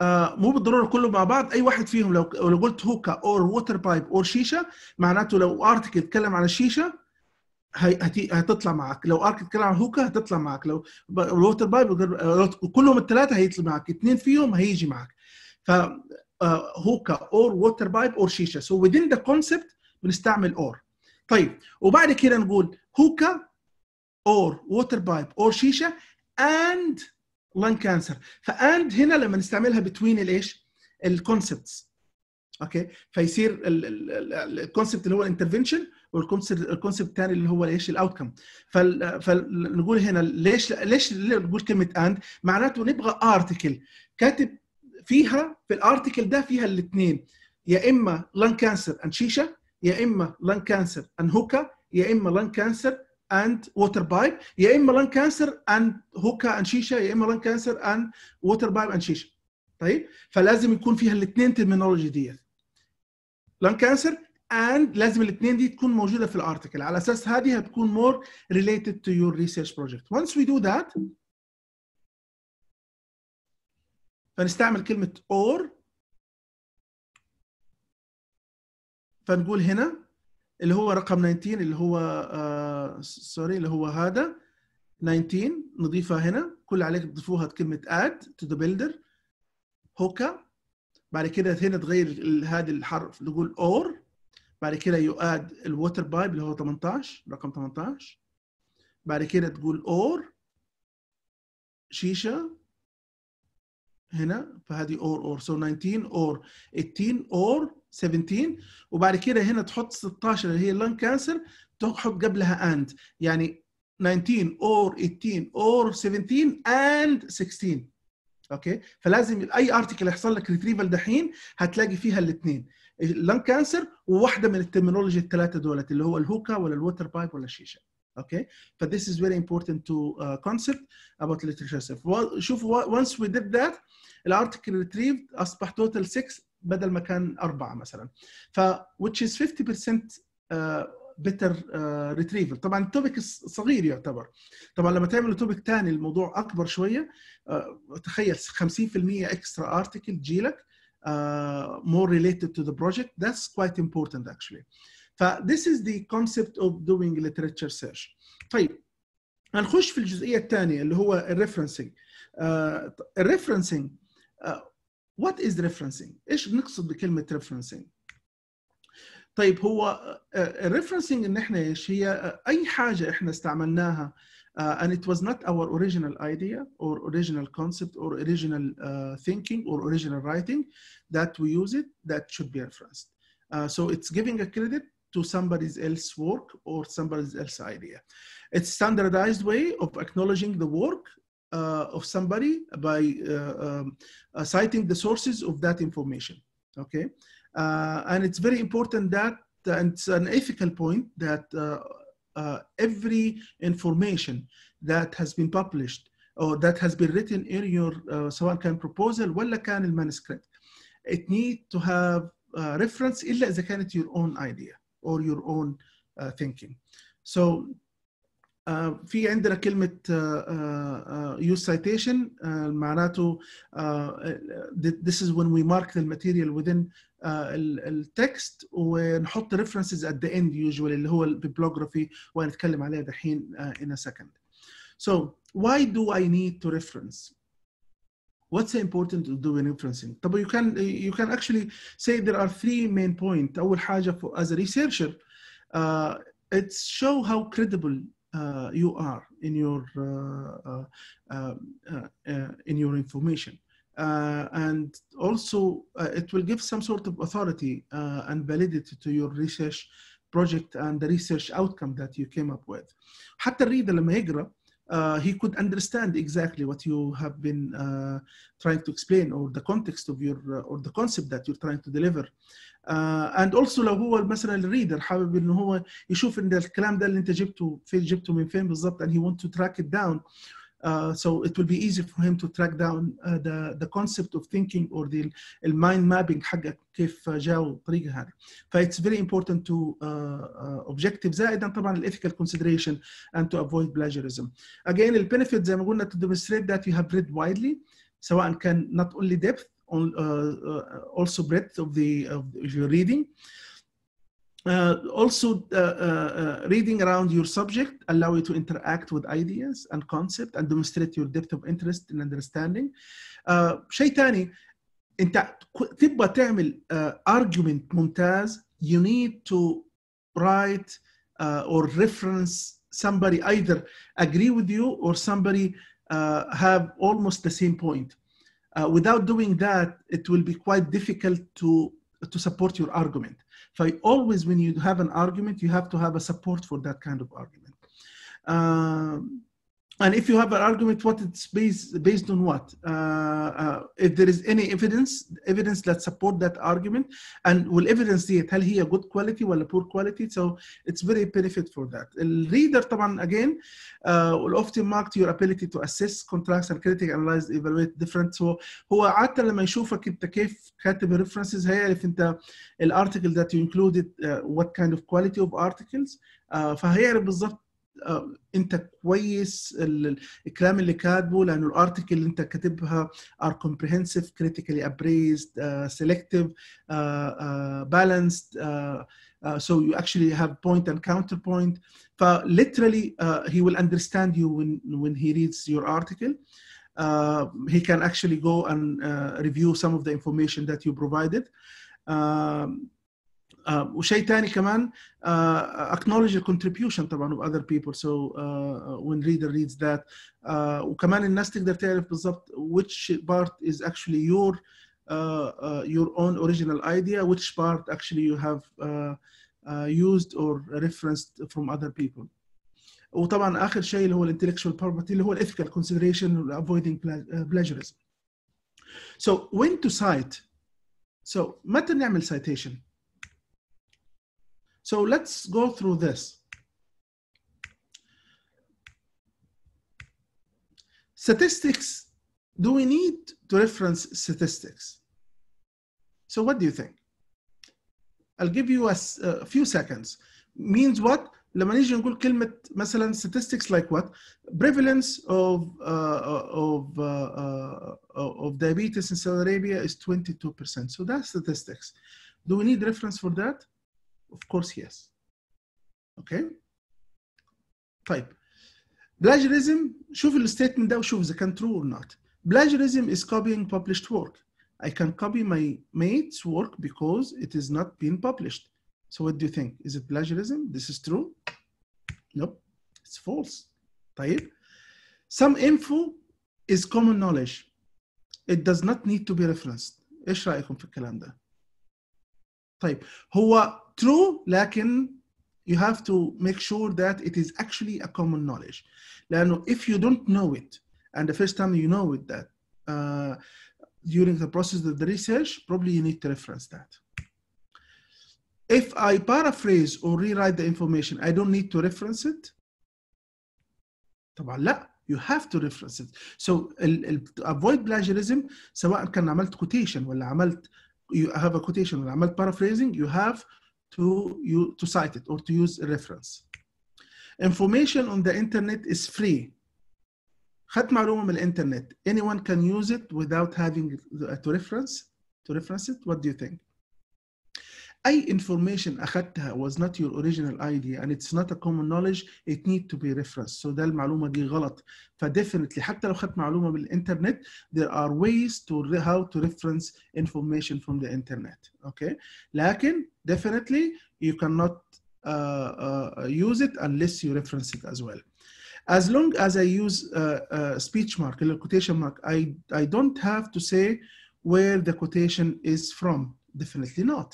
آه مو بالضروره كله مع بعض اي واحد فيهم لو لو قلت هوكا اور ووتر بايب اور شيشه معناته لو ارتكل تكلم عن الشيشه هي هتطلع معاك لو ارك تتكلم عن هوكا هتطلع معاك لو الووتر بايب كلهم الثلاثه هيطلع معاك اثنين فيهم هيجي معاك ف آه، هوكا اور ووتر بايب اور شيشه سو within ذا كونسبت بنستعمل اور طيب وبعد كده نقول هوكا اور ووتر بايب اور شيشه اند لان كانسر فاند هنا لما نستعملها بتوين الايش الكونسبتس اوكي فيصير الكونسبت اللي هو الانترفنشن والكونسبت الثاني اللي هو ايش الاوتكم فنقول هنا ليش ليش نقول كلمه اند معناته نبغى ارتكل كاتب فيها في الارتكل ده فيها الاثنين يا اما لان كانسر اند شيشه يا اما لان كانسر اند هوكا يا اما لان كانسر اند ووتر بايب يا اما لان كانسر اند هوكا اند شيشه يا اما لان كانسر اند ووتر بايب اند شيشه طيب فلازم يكون فيها الاثنين ترمينولوجي ديت لان كانسر and لازم الاثنين دي تكون موجوده في الارتكل على اساس هذه هتكون more related to your research project وانس وي دو ذات فنستعمل كلمه or فنقول هنا اللي هو رقم 19 اللي هو سوري آه، uh, اللي هو هذا 19 نضيفها هنا كل عليك تضيفوها كلمه add to the builder هوكا بعد كده هنا تغير هذا الحرف نقول or بعد كده يو اد الووتر بايب اللي هو 18 رقم 18 بعد كده تقول اور شيشه هنا فهذه اور اور سو 19 اور 18 اور 17 وبعد كده هنا تحط 16 اللي هي لون كانسر تحط قبلها اند يعني 19 اور 18 اور 17 اند 16 اوكي فلازم اي ارتكل يحصل لك ريتريفال دحين هتلاقي فيها الاثنين اللنج كانسر وواحده من الترمينولوجي الثلاثه دولت اللي هو الهوكا ولا الووتر بايب ولا الشيشه اوكي فذيس از فيري امبورتنت تو كونسبت ابوت concept سيلف literature شوف وانس وي ديد ذات الارتكل ريتريف اصبح توتال 6 بدل ما كان اربعه مثلا ف which is 50% uh, ريتريفل uh, طبعا التوبيك صغير يعتبر طبعا لما تعمل توبيك ثاني الموضوع اكبر شويه uh, تخيل 50% اكسترا ارتكل جيلك Uh, more related to the project. That's quite important actually. this is the concept of doing literature search. طيب هنخش في الجزئية الثانية اللي هو الريفرنسنج. الريفرنسنج وات از referencing؟ ايش بنقصد بكلمة referencing؟ طيب هو الريفرنسنج uh, ان احنا ايش هي uh, اي حاجه احنا استعملناها Uh, and it was not our original idea or original concept or original uh, thinking or original writing that we use it, that should be referenced. Uh, so it's giving a credit to somebody else's work or somebody else's idea. It's standardized way of acknowledging the work uh, of somebody by uh, um, uh, citing the sources of that information, okay? and it's very important that, and it's an ethical point that uh, every information that has been published or that has been written in your uh, كان proposal ولا كان المانسكريبت it need to have uh, reference إلا إذا كانت your own idea or your own uh, thinking so في عندنا كلمة use citation معناته this is when we mark the material within التكست ونحط references at the end usually اللي هو bibliography وهنتكلم عليها دحين in a second. So why do I need to reference? What's important to do in referencing? طب you can you can actually say there are three main points. أول حاجة for, as a researcher uh, it's show how credible uh, you are in your uh, uh, um, uh, in your information. and also, it will give some sort of authority and validity to your research project and the research outcome that you came up with. حتى الريدر لما يقرا uh, he could understand exactly what you have been uh, trying to explain or the context of your uh, or the concept that you're trying to deliver uh, and also لو هو مثلا الريدر حابب ان هو يشوف ان الكلام ده اللي انت جبته في جبته من فين بالظبط and he want to track it down uh, so it will be easy for him to track down uh, the, the concept of thinking or the المايند مابينج حقك كيف جاء والطريقه هذه فايتس فيري امبورتنت تو اوبجيكتيف زائدا طبعا الايثيكال كونسيدريشن اند تو افويد بلاجرزم اجين البينفيت زي ما قلنا تو ديمونستريت ذات يو هاف ريد وايدلي سواء كان not only depth on, uh, uh, also breadth of the of your reading uh, uh, also uh, uh, uh, reading around your subject allow you to interact with ideas and concept and demonstrate your depth of interest and understanding uh, شيء ثاني انت تبغى تعمل uh, argument ممتاز you need to write or reference somebody either agree with you or somebody have almost the same point without doing that it will be quite difficult to to support your argument so I always, when you have an argument, you have to have a support for that kind of argument. Um, and if you have an argument what it's based based on what uh, uh, if there is any evidence evidence that support that argument and will evidence دي he a good quality a poor quality so it's very benefit for that الريدر طبعا again uh, will often mark your ability to assess contracts and critically analyze evaluate different so هو shufa لما يشوفك انت كيف كاتب references هيعرف انت الارتكل that you included uh, what kind of quality of articles uh, فهيعرف بالظبط انت كويس الكلام اللي كاتبه لانه الارتكل اللي انت كاتبها ار كومبريهنسيف كريتيكالي ابريزد سيلكتيف بالانسد so you actually have point and counterpoint فليترالي uh, he will understand you when he reads your article uh, he can actually go and uh, review some of the information that you provided وشيء ثاني كمان acknowledge the contribution طبعا of other people so when reader reads that وكمان الناس تقدر تعرف بالضبط which part is actually your your own original idea which part actually you have used or referenced from other people وطبعا اخر شيء اللي هو intellectual property اللي هو ethical consideration avoiding plagiarism so when to cite so متى نعمل citation So let's go through this. Statistics, do we need to reference statistics? So what do you think? I'll give you a, a few seconds. Means what? لما نيجي نقول كلمة مثلا statistics like what? Prevalence of, uh, uh of, uh, uh, uh, of diabetes in Saudi Arabia is 22%. So that's statistics. Do we need reference for that? Of course, yes. okay. طيب plagiarism شوف الستيتمنت ده وشوف اذا كان true or not plagiarism is copying published work I can copy my mate's work because it is not being published so what do you think is it plagiarism this is true no it's false طيب some info is common knowledge it does not need to be referenced ايش رايكم في الكلام ده طيب هو true لكن you have to make sure that it is actually a common knowledge لأنه if you don't know it and the first time you know it that uh, during the process of the research probably you need to reference that if I paraphrase or rewrite the information I don't need to reference it طبعا لا you have to reference it so to avoid plagiarism سواء كان عملت quotation ولا عملت you have a quotation ولا عملت paraphrasing you have to, you, to cite it or to use a reference. Information on the internet is free. خدت Anyone can use it without having to reference to reference it. What do you think? أي information أخذتها was not your original idea and it's not a common knowledge it needs to be referenced so ده المعلومة دي غلط فdefinitely حتى لو خدت معلومة من internet, there are ways to how to reference information from the internet okay لكن definitely you cannot uh, uh, use it unless you reference it as well as long as I use uh, uh speech mark a quotation mark I don't have to say where the quotation is from definitely not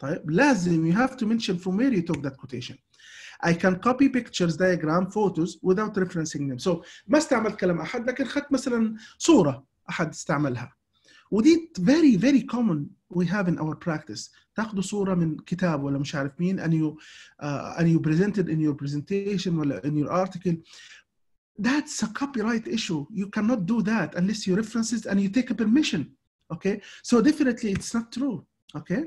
طيب لازم you have to mention from where you took that quotation I can copy pictures diagram photos without referencing them so ما استعملت كلام أحد لكن خدت مثلا صورة أحد استعملها ودي very very common we have in our practice تاخذوا صورة من كتاب ولا مش عارف مين and you uh, and you presented in your presentation ولا in your article that's a copyright issue you cannot do that unless you references and you take a permission okay so definitely it's not true okay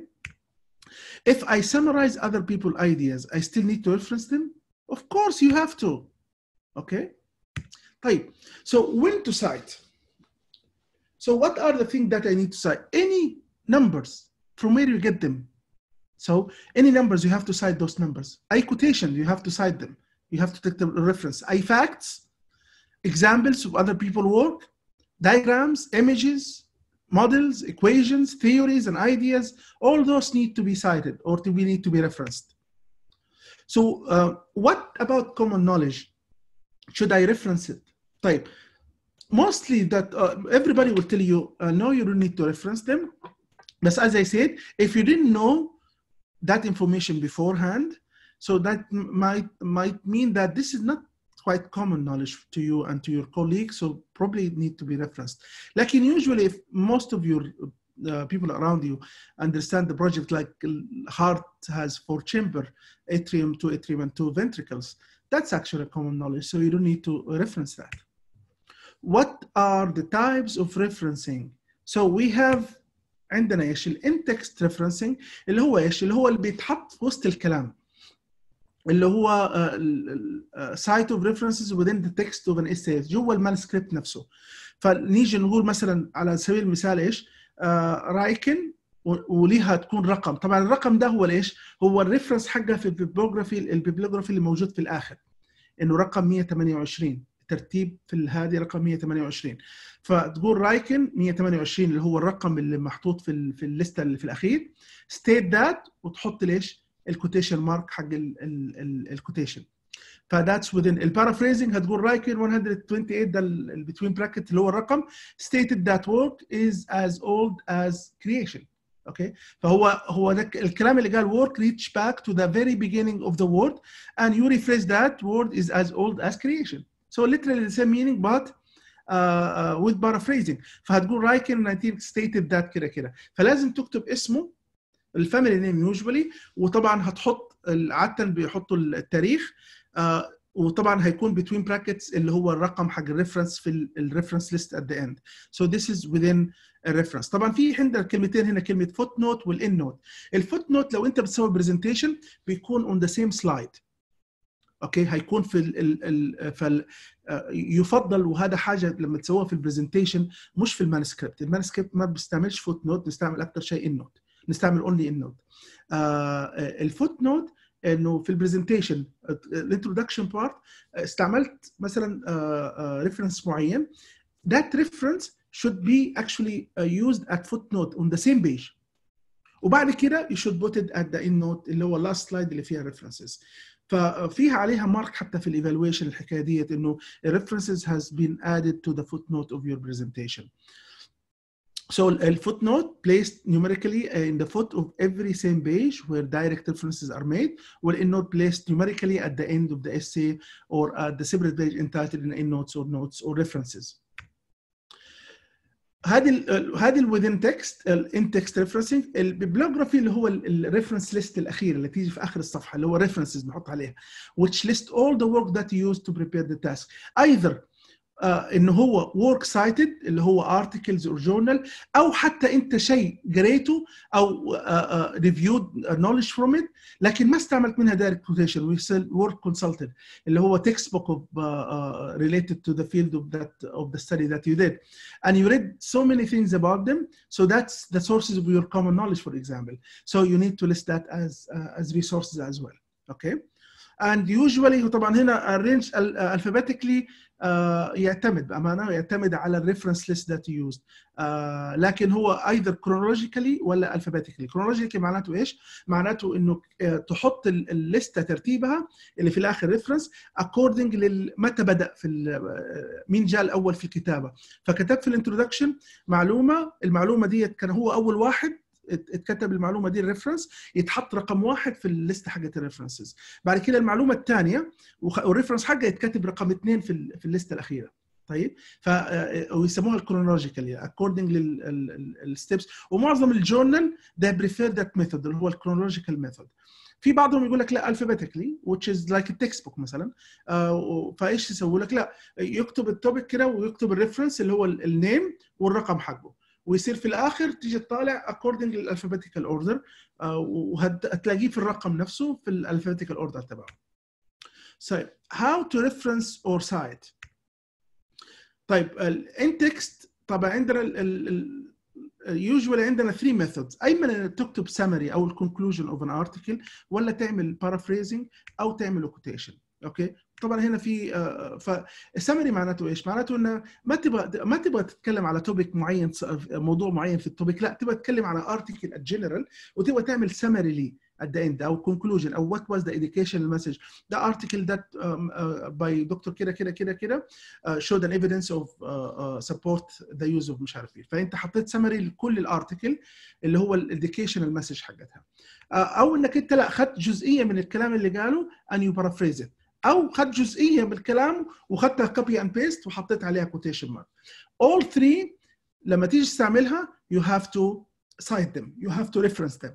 if I summarize other people's ideas, I still need to reference them? Of course you have to. Okay? Type. So when to cite? So what are the things that I need to cite? Any numbers. From where you get them? So any numbers, you have to cite those numbers. I quotation, you have to cite them. You have to take the reference. I facts, examples of other people work, diagrams, images, models, equations, theories, and ideas, all those need to be cited or do we need to be referenced. So uh, what about common knowledge? Should I reference it? Type. Mostly that uh, everybody will tell you, uh, no, you don't need to reference them. But as I said, if you didn't know that information beforehand, so that might, might mean that this is not quite common knowledge to you and to your colleagues, so probably need to be referenced. Like usually, if most of your uh, people around you understand the project, like heart has four chamber, atrium, two atrium, and two ventricles, that's actually a common knowledge, so you don't need to reference that. What are the types of referencing? So we have عندنا ايش الانتكست ريفرنسنج اللي هو ايش اللي هو اللي بيتحط في وسط الكلام اللي هو سايت اوف ريفرنسز within ذا تكست اوف ان essay جوه المانسكريبت نفسه فنيجي نقول مثلا على سبيل المثال ايش آه، رايكن وليها تكون رقم طبعا الرقم ده هو ليش هو الريفرنس حقها في البيبلوجرافي البيبلوجرافي اللي موجود في الاخر انه رقم 128 ترتيب في هذه رقم 128 فتقول رايكن 128 اللي هو الرقم اللي محطوط في في الليسته اللي في الاخير ستيت ذات وتحط ليش الكوتيشن مارك حق الكوتيشن فذاتس within البارافريزنج هتقول رايكن 128 ده البتوين براكت اللي هو الرقم stated that work is as old as creation اوكي فهو هو ده الكلام اللي قال work reach back to the very beginning of the word and you rephrase that word is as old as creation so literally the same meaning but uh, uh, with paraphrasing فهتقول رايكن 19 stated that كده كده فلازم تكتب اسمه الفاميلي نيم يوجوالي وطبعا هتحط عاده بيحطوا التاريخ آه، وطبعا هيكون between brackets اللي هو الرقم حق الريفرنس في الريفرنس ليست at the end. So this is within a reference. طبعا في عندنا كلمتين هنا كلمه فوت نوت والان نوت. الفوت نوت لو انت بتسوي برزنتيشن بيكون on the same slide. اوكي هيكون في ال ال فال آه، يفضل وهذا حاجه لما تسووها في البرزنتيشن مش في المانسكريبت، المانسكريبت ما بيستعملش فوت نوت بيستعمل اكثر شيء ان نوت. نستعمل اونلي ان نوت الفوت نوت انه في البرزنتيشن الانترودكشن بارت استعملت مثلا ريفرنس معين that reference should be actually used at footnote on the same page وبعد كده you should put it at the end note اللي هو last slide اللي فيها references ففيها عليها مارك حتى في الايفالويشن الحكايه ديت انه references has been added to the footnote of your presentation. so a footnote placed numerically uh, in the foot of every same page where direct references are made, in endnote placed numerically at the end of the essay or at the separate page entitled in endnotes or notes or references. هذه هذه text in text referencing ريفرنسنج bibliography اللي هو الريفرنس ليست الاخيره اللي تيجي في اخر الصفحة اللي هو references بنحط عليها which list all the work that you used to prepare the task either ان هو ورك سايتد اللي هو ارتكلز اور جورنال او حتى انت شيء قريته او ريفيود نولج فروم ات لكن ما استعملت منها دايركت كوتيشن ورك كونسلتد اللي هو تكست بوك اوف ريليتد تو ذا فيلد اوف ذات اوف ذا ستدي ذات يو ديد and you read so many things about them so that's the sources of your common knowledge for example so you need to list that as uh, as resources as well okay and usually طبعا هنا arrange alphabetically آه، يعتمد بامانه يعتمد على الريفرنس ليست ذات يوزد لكن هو ايذر كرونولوجيكالي ولا الفابيتيكالي كرونولوجيكالي معناته ايش معناته انه آه، تحط الليسته ترتيبها اللي في الاخر ريفرنس اكوردنج متى بدا في آه، مين جاء الاول في الكتابه فكتبت في الانترودكشن معلومه المعلومه ديت كان هو اول واحد اتكتب المعلومه دي الريفرنس يتحط رقم واحد في الليست حقت الريفرنسز بعد كده المعلومه الثانيه والريفرنس حقه يتكتب رقم اثنين في في الليست الاخيره طيب ف آه، ويسموها الكرونولوجيكال اكوردنج للستبس ومعظم الجورنال ده بريفير ذات ميثود اللي هو الكرونولوجيكال ميثود في بعضهم يقول لك لا الفابيتيكلي which is like a textbook مثلا uh, فايش يسوي لك لا يكتب التوبيك كده ويكتب الريفرنس اللي هو النيم والرقم حقه ويصير في الاخر تيجي تطالع اكوردنج للالفابيتيكال اوردر وهتلاقيه في الرقم نفسه في الالفابيتيكال اوردر تبعه. طيب هاو تو ريفرنس اور سايت طيب تكست طبعا عندنا يوجوالي عندنا 3 ميثودز اما انك تكتب سمري او الكونكلوجن اوف ان ارتكل ولا تعمل بارافريزنج او تعمل كوتيشن اوكي طبعا هنا في آه، آه، فالسمري معناته ايش؟ معناته انه ما تبغى ما تبغى تتكلم على توبيك معين آه، موضوع معين في التوبيك لا تبغى تتكلم على ارتكل الجنرال وتبغى تعمل سمري لي at the end او conclusion او what was the educational message the article that um, uh, by دكتور كده كده كده كده uh, showed an evidence of uh, uh, support the use of مش عارف ايه فانت حطيت summary لكل الارتكل اللي هو educational message حقتها uh, او انك انت لا اخذت جزئيه من الكلام اللي قاله and you paraphrase it او خدت جزئيه من الكلام وخدتها كوبي اند بيست وحطيت عليها كوتيشن مارك all three لما تيجي تستعملها you have to cite them you have to reference them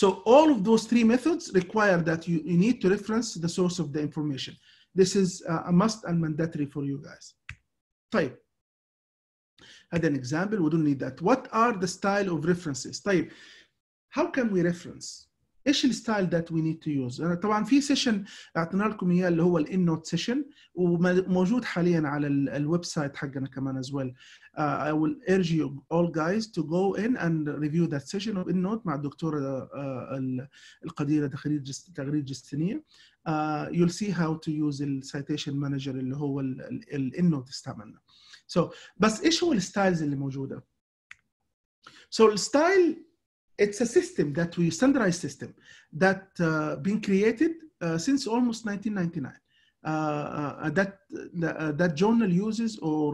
So all of those three methods require that you, you need to reference the source of the information. This is a must and mandatory for you guys. طيب. Had an example, we don't need that. What are the style of references? طيب. How can we reference? ايش الستايل ذات وي نيد تو يوز طبعا في سيشن اعطينا لكم اياه اللي هو الان نوت سيشن وموجود حاليا على الويب سايت حقنا كمان از ويل uh, I will urge you all guys to go in and review that session of ان نوت مع الدكتوره uh, القديره تغريد تغريد جستنيه يو uh, you'll see how to use مانجر manager اللي هو الان نوت استعملنا so بس ايش هو الستايلز اللي موجوده so الستايل it's a system that we standardized system that uh, been created uh, since almost 1999 uh, uh, uh, that uh, that journal uses or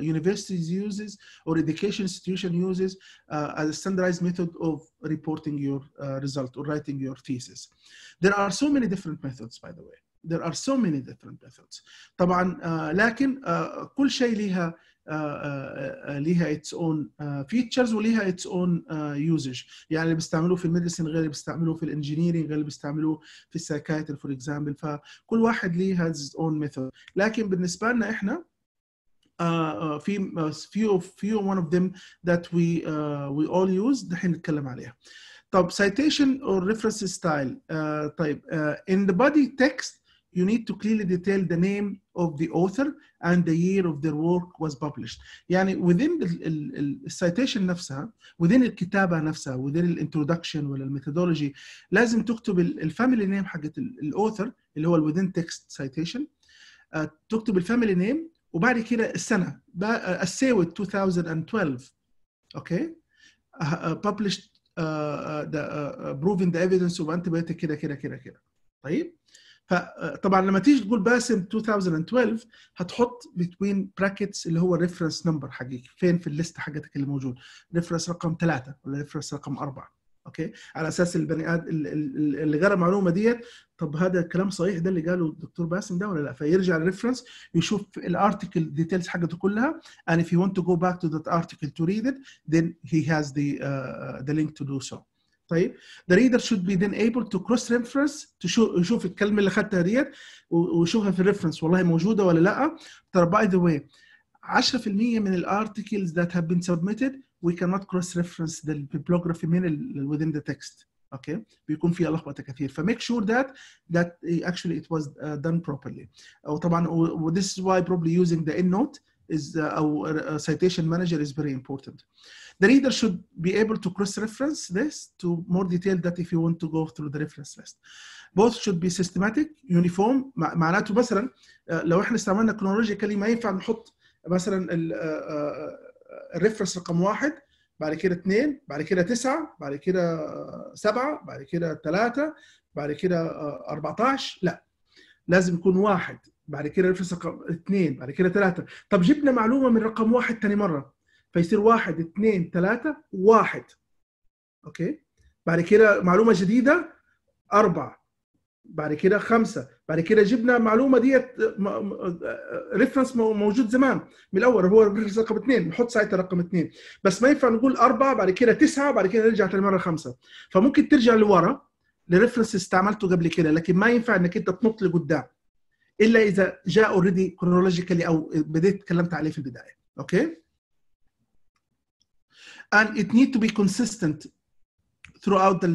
universities uses or education institution uses as a standardized method of reporting your result or writing your thesis there are so many different methods by the way there are so many different methods طبعا لكن كل شيء لها آه، آه، آه، ليها اتس اون فيتشرز وليها اتس اون يوزج يعني اللي بيستعملوه في الميديسن غير اللي بيستعملوه في الانجينيرنج غير اللي بيستعملوه في السايكايتري فور اكزامبل فكل واحد ليه هاز اون ميثود لكن بالنسبه لنا احنا في فيو فيو ون اوف ذيم ذات وي وي اول all use دحين نتكلم عليها. طب citation or reference style uh, طيب uh, in the body text you need to clearly detail the name of the author and the year of their work was published. يعني within the citation نفسها within الكتابة نفسها within the introduction ولا الميثودولوجي لازم تكتب الفاميلي نيم ال الاوثر اللي هو text citation. Uh, تكتب الفاميلي نيم وبعد كده السنة الساوت 2012 اوكي published uh, the, uh, proving the evidence وانت بقيت كده كده كده كده طيب فطبعا لما تيجي تقول باسم 2012 هتحط بتوين براكتس اللي هو الريفرنس نمبر حقيقي فين في الليست حقتك اللي موجود ريفرنس رقم ثلاثه ولا ريفرنس رقم اربعه اوكي على اساس البني ادم اللي قال المعلومه ديت طب هذا الكلام صحيح ده اللي قاله الدكتور باسم ده ولا لا فيرجع الريفرنس يشوف الارتكل ديتيلز حقته كلها and if you want to go back to that article to read it then he has the uh, the link to do so طيب the reader should be then able to cross reference تشوف شوف الكلمه اللي اخذتها ديت وشوفها في الريفرنس والله موجوده ولا لا ترى باي ذا واي 10% من الارتكلز ذات have been submitted وي cannot cross reference the bibliography من within the text اوكي بيكون فيها لخبطه كثير فميك شور ذات ذات اكشلي ات واز دان بروبرلي وطبعا وذيس واي بروبلي يوزنج ذا ان نوت is uh, uh, citation manager is very important. The reader should be able to cross-reference this to more detail that if you want to go through the reference list. Both should be systematic, uniform. معناته مثلا لو احنا استعملنا chronologically ما ينفع نحط مثلا الريفرنس رقم واحد بعد كده اثنين بعد كده تسعه بعد كده سبعه بعد كده ثلاثه بعد كده 14 لا لازم يكون واحد بعد كده نفس رقم اثنين بعد كده ثلاثه طب جبنا معلومه من رقم واحد ثاني مره فيصير واحد اثنين ثلاثه واحد اوكي بعد كده معلومه جديده اربعه بعد كده خمسه بعد كده جبنا معلومه ديت ريفرنس آه، موجود زمان من الاول هو رقم اثنين نحط ساعتها رقم اثنين بس ما ينفع نقول اربعه بعد كده تسعه بعد كده نرجع ثاني مره خمسه فممكن ترجع لورا لريفرنس استعملته قبل كده لكن ما ينفع انك انت تنط لقدام الا اذا جاء اوريدي كرونولوجيكالي او بديت تكلمت عليه في البدايه اوكي and it need to be consistent throughout the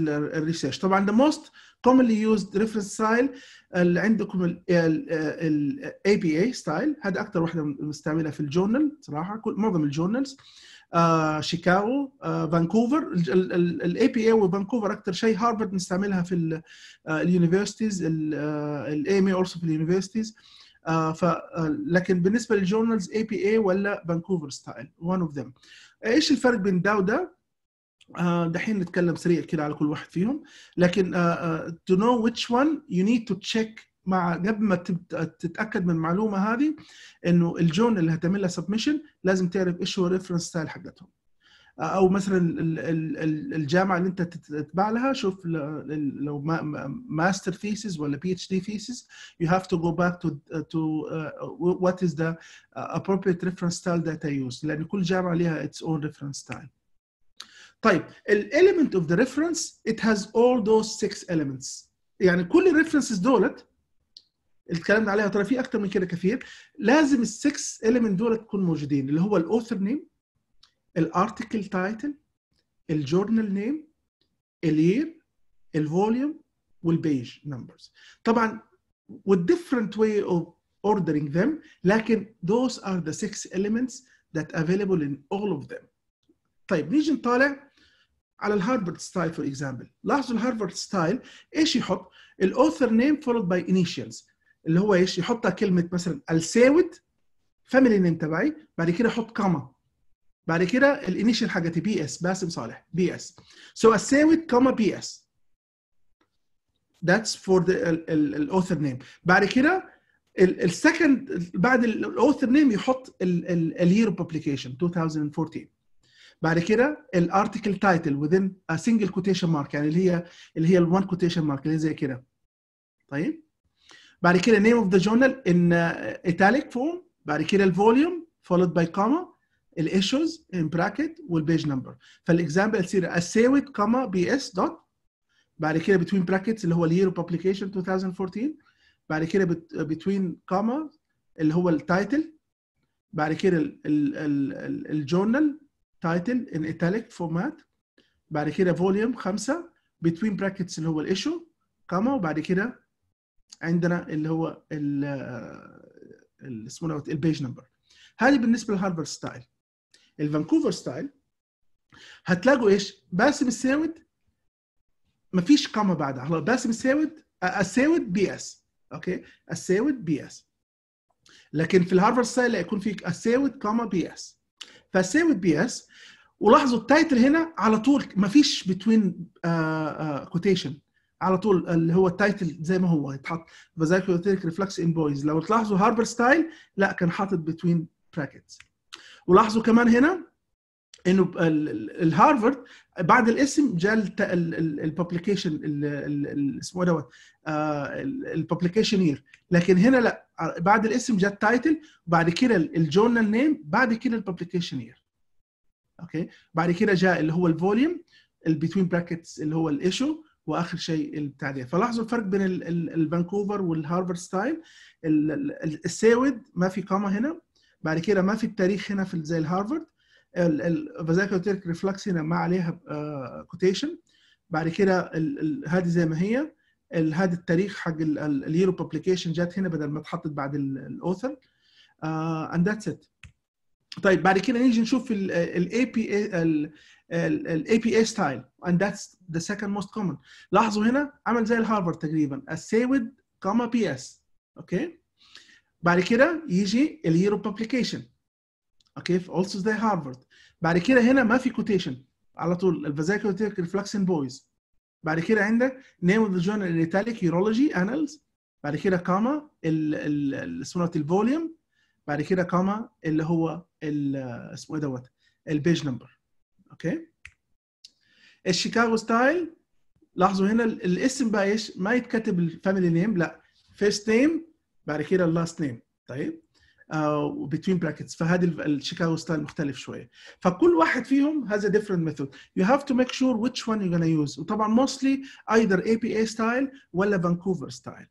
research طبعا the most commonly used reference style اللي عندكم ال ال APA style هذا اكثر وحده مستعمله في الجورنال صراحه كل معظم الجورنالز آه، شيكاغو آه، فانكوفر الاي بي اي وفانكوفر اكثر شيء هارفرد نستعملها في آه، اليونيفرستيز الاي ام اي اولسو في اليونيفرستيز ف لكن بالنسبه للجورنالز اي بي اي ولا فانكوفر ستايل وان اوف ذم ايش الفرق بين ده وده؟ دحين نتكلم سريع كده على كل واحد فيهم لكن تو نو ويتش وان يو نيد تو تشيك مع قبل ما تتاكد من المعلومه هذه انه الجون اللي هتعمل لها سبمشن لازم تعرف ايش هو الريفرنس ستايل حقتهم او مثلا الجامعه اللي انت تتبع لها شوف لو ماستر ثيسز ولا بي اتش دي ثيسز يو هاف تو جو باك تو تو وات از ذا ابروبريت ريفرنس ستايل ذات اي يوز لان كل جامعه ليها اتس اون ريفرنس ستايل طيب الاليمنت اوف ذا ريفرنس ات هاز اول ذوز 6 اليمنتس يعني كل الريفرنسز دولت اتكلمنا عليها ترى في اكثر من كده كثير لازم السكس اليمنت دول تكون موجودين اللي هو الاوثر نيم الارتكل تايتل الجورنال نيم الير الفوليوم والبيج نمبرز طبعا والديفرنت واي اوف اوردرينج ordering لكن ذوز ار ذا سكس اليمنتس ذات افيلبل ان اول اوف them طيب نيجي نطالع على الهارفارد ستايل فور اكزامبل لاحظوا الهارفارد ستايل ايش يحط الاوثر نيم فولود باي initials اللي هو ايش يحط كلمه مثلا الساود فاميلي نيم تبعي بعد كده احط كاما بعد كده الانيشال حاجتي بي اس باسم صالح بي اس سو الساود كاما بي اس ذاتس فور الاوثر نيم بعد كده السكند بعد الاوثر نيم يحط الير ببليكيشن 2014 بعد كده الارتكل تايتل within a single quotation mark يعني اللي هي اللي هي ال one quotation mark اللي هي زي كده طيب بعد كده name of the journal in uh, italic form بعد كده الفوليوم فولد باي كوما الايشوز ان براكت والبيج نمبر فالاكزامبل تصير اساوت كوما بي اس دوت بعد كده بتوين براكتس اللي هو of بابليكيشن 2014 بعد كده بتوين uh, comma اللي هو التايتل بعد كده الجورنال تايتل ان ايتاليك فورمات بعد كده فوليوم 5 بتوين براكتس اللي هو الايشو كوما وبعد كده عندنا اللي هو ال اسمه دوت البيج نمبر هذه بالنسبه للهارفرد ستايل الفانكوفر ستايل هتلاقوا ايش باسم الساود فيش قامه بعدها باسم الساود الساود بي اس اوكي الساود بي اس لكن في الهارفرد ستايل لا يكون في الساود كاما بي اس فالساود بي اس ولاحظوا التايتل هنا على طول ما فيش بتوين كوتيشن على طول اللي هو التايتل زي ما هو يتحط فازايكوثيريك ريفلكس ان بويز لو تلاحظوا هاربر ستايل لا كان حاطط بتوين براكتس ولاحظوا كمان هنا انه الهارفرد بعد الاسم جاء الببليكيشن اسمه إيه دوت آه، الببليكيشن يير لكن هنا لا بعد الاسم جاء التايتل وبعد كده الجورنال نيم بعد كده الببليكيشن يير اوكي بعد كده جاء اللي هو الفوليوم البتوين براكتس اللي هو الايشو واخر شيء التعديل فلاحظوا الفرق بين الفانكوفر والهارفرد ستايل الساود ما في قامه هنا بعد كده ما في التاريخ هنا في زي الهارفرد الفازاكوتيرك ريفلكس هنا ما عليها كوتيشن آه، بعد كده هذه زي ما هي هذا التاريخ حق اليورو بابليكيشن جت هنا بدل ما اتحطت بعد الاوثر اند ذاتس ات طيب بعد كده نيجي نشوف الاي بي الاي بي اي ستايل اند ذاتس ذا سكند موست كومن لاحظوا هنا عمل زي الهارفارد تقريبا السيود كاما بي اس اوكي بعد كده يجي اليير بابليكيشن اوكي اولسو زي هارفارد بعد كده هنا ما في كوتيشن على طول الفازاكو ريفلكسن بويز بعد كده عندك نيم اوف ذا جورنال الايتاليك يورولوجي انالز بعد كده كاما اللي اسمه الفوليوم بعد كده كاما اللي هو اسمه ايه دوت البيج نمبر اوكي الشيكاغو ستايل لاحظوا هنا الاسم بقى ايش ما يتكتب الفاميلي نيم لا فيرست نيم بعد كده اللاست نيم طيب وبتوين uh, براكتس فهذه الشيكاغو ستايل مختلف شويه فكل واحد فيهم هاز ا ديفرنت ميثود يو هاف تو ميك شور ويتش وان يو gonna يوز وطبعا موستلي ايذر اي بي اي ستايل ولا فانكوفر آه، ستايل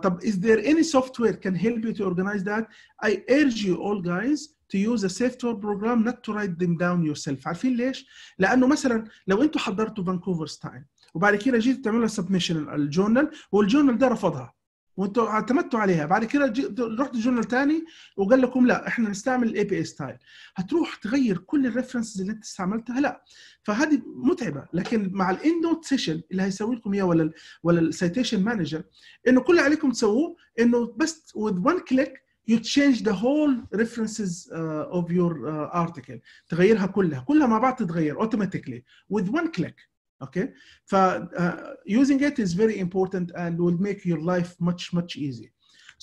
طب از ذير اني سوفت وير كان هيلب يو تو اورجنايز ذات اي ارج يو اول جايز to use a software program not to write them down yourself عارفين ليش؟ لانه مثلا لو انتوا حضرتوا فانكوفر ستايل وبعد كده جيتوا تعملوا سبمشن الجورنال والجورنال ده رفضها وانتوا اعتمدتوا عليها بعد كده رحت جورنال ثاني وقال لكم لا احنا نستعمل الاي بي اي ستايل هتروح تغير كل الريفرنسز اللي انت استعملتها لا فهذه متعبه لكن مع الاندوت سيشن اللي هيسوي لكم اياه ولا الـ ولا السيتيشن مانجر انه كل اللي عليكم تسووه انه بس وذ وان كليك you change the whole references uh, of your uh, article تغيرها كلها كلها مع بعض تتغير automatically with one click okay ف uh, using it is very important and will make your life much much easier.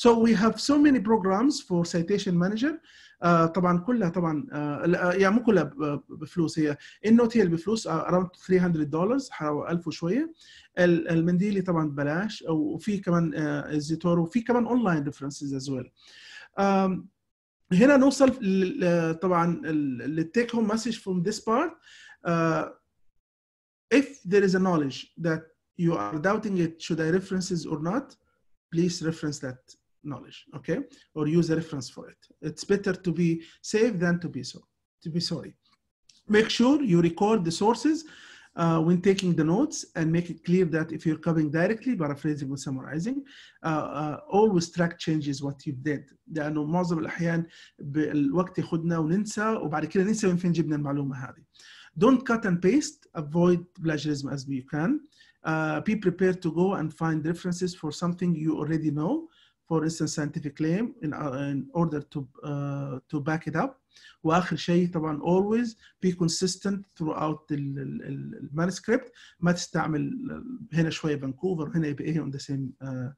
so we have so many programs for citation manager uh, طبعا كلها طبعا uh, uh يعني مو كلها uh, بفلوس هي النوت هي اللي بفلوس uh, around 300 دولار حوالي 1000 وشويه المنديلي طبعا ببلاش وفي كمان الزيتور وفي كمان اونلاين ريفرنسز از ويل um, هنا نوصل طبعا للتيك هوم مسج from this part uh, if there is a knowledge that you are doubting it should I references or not please reference that knowledge okay or use a reference for it it's better to be safe than to be so to be sorry make sure you record the sources uh, when taking the notes and make it clear that if you're copying directly, paraphrasing or summarizing, uh, uh, always track changes what you did لأنه معظم الأحيان الوقت ياخدنا وننسى وبعد كده ننسى من فين جبنا المعلومة هذه. Don't cut and paste, avoid plagiarism as we can. Uh, be prepared to go and find references for something you already know for instance scientific claim in, uh, in order to uh, to back it up واخر شيء طبعا always be consistent throughout المانسكريبت ما تستعمل uh, هنا شويه فانكوفر هنا يبقى on the same uh,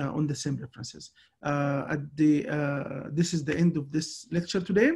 Uh, on the same references. Uh, at the, uh, this is the end of this lecture today.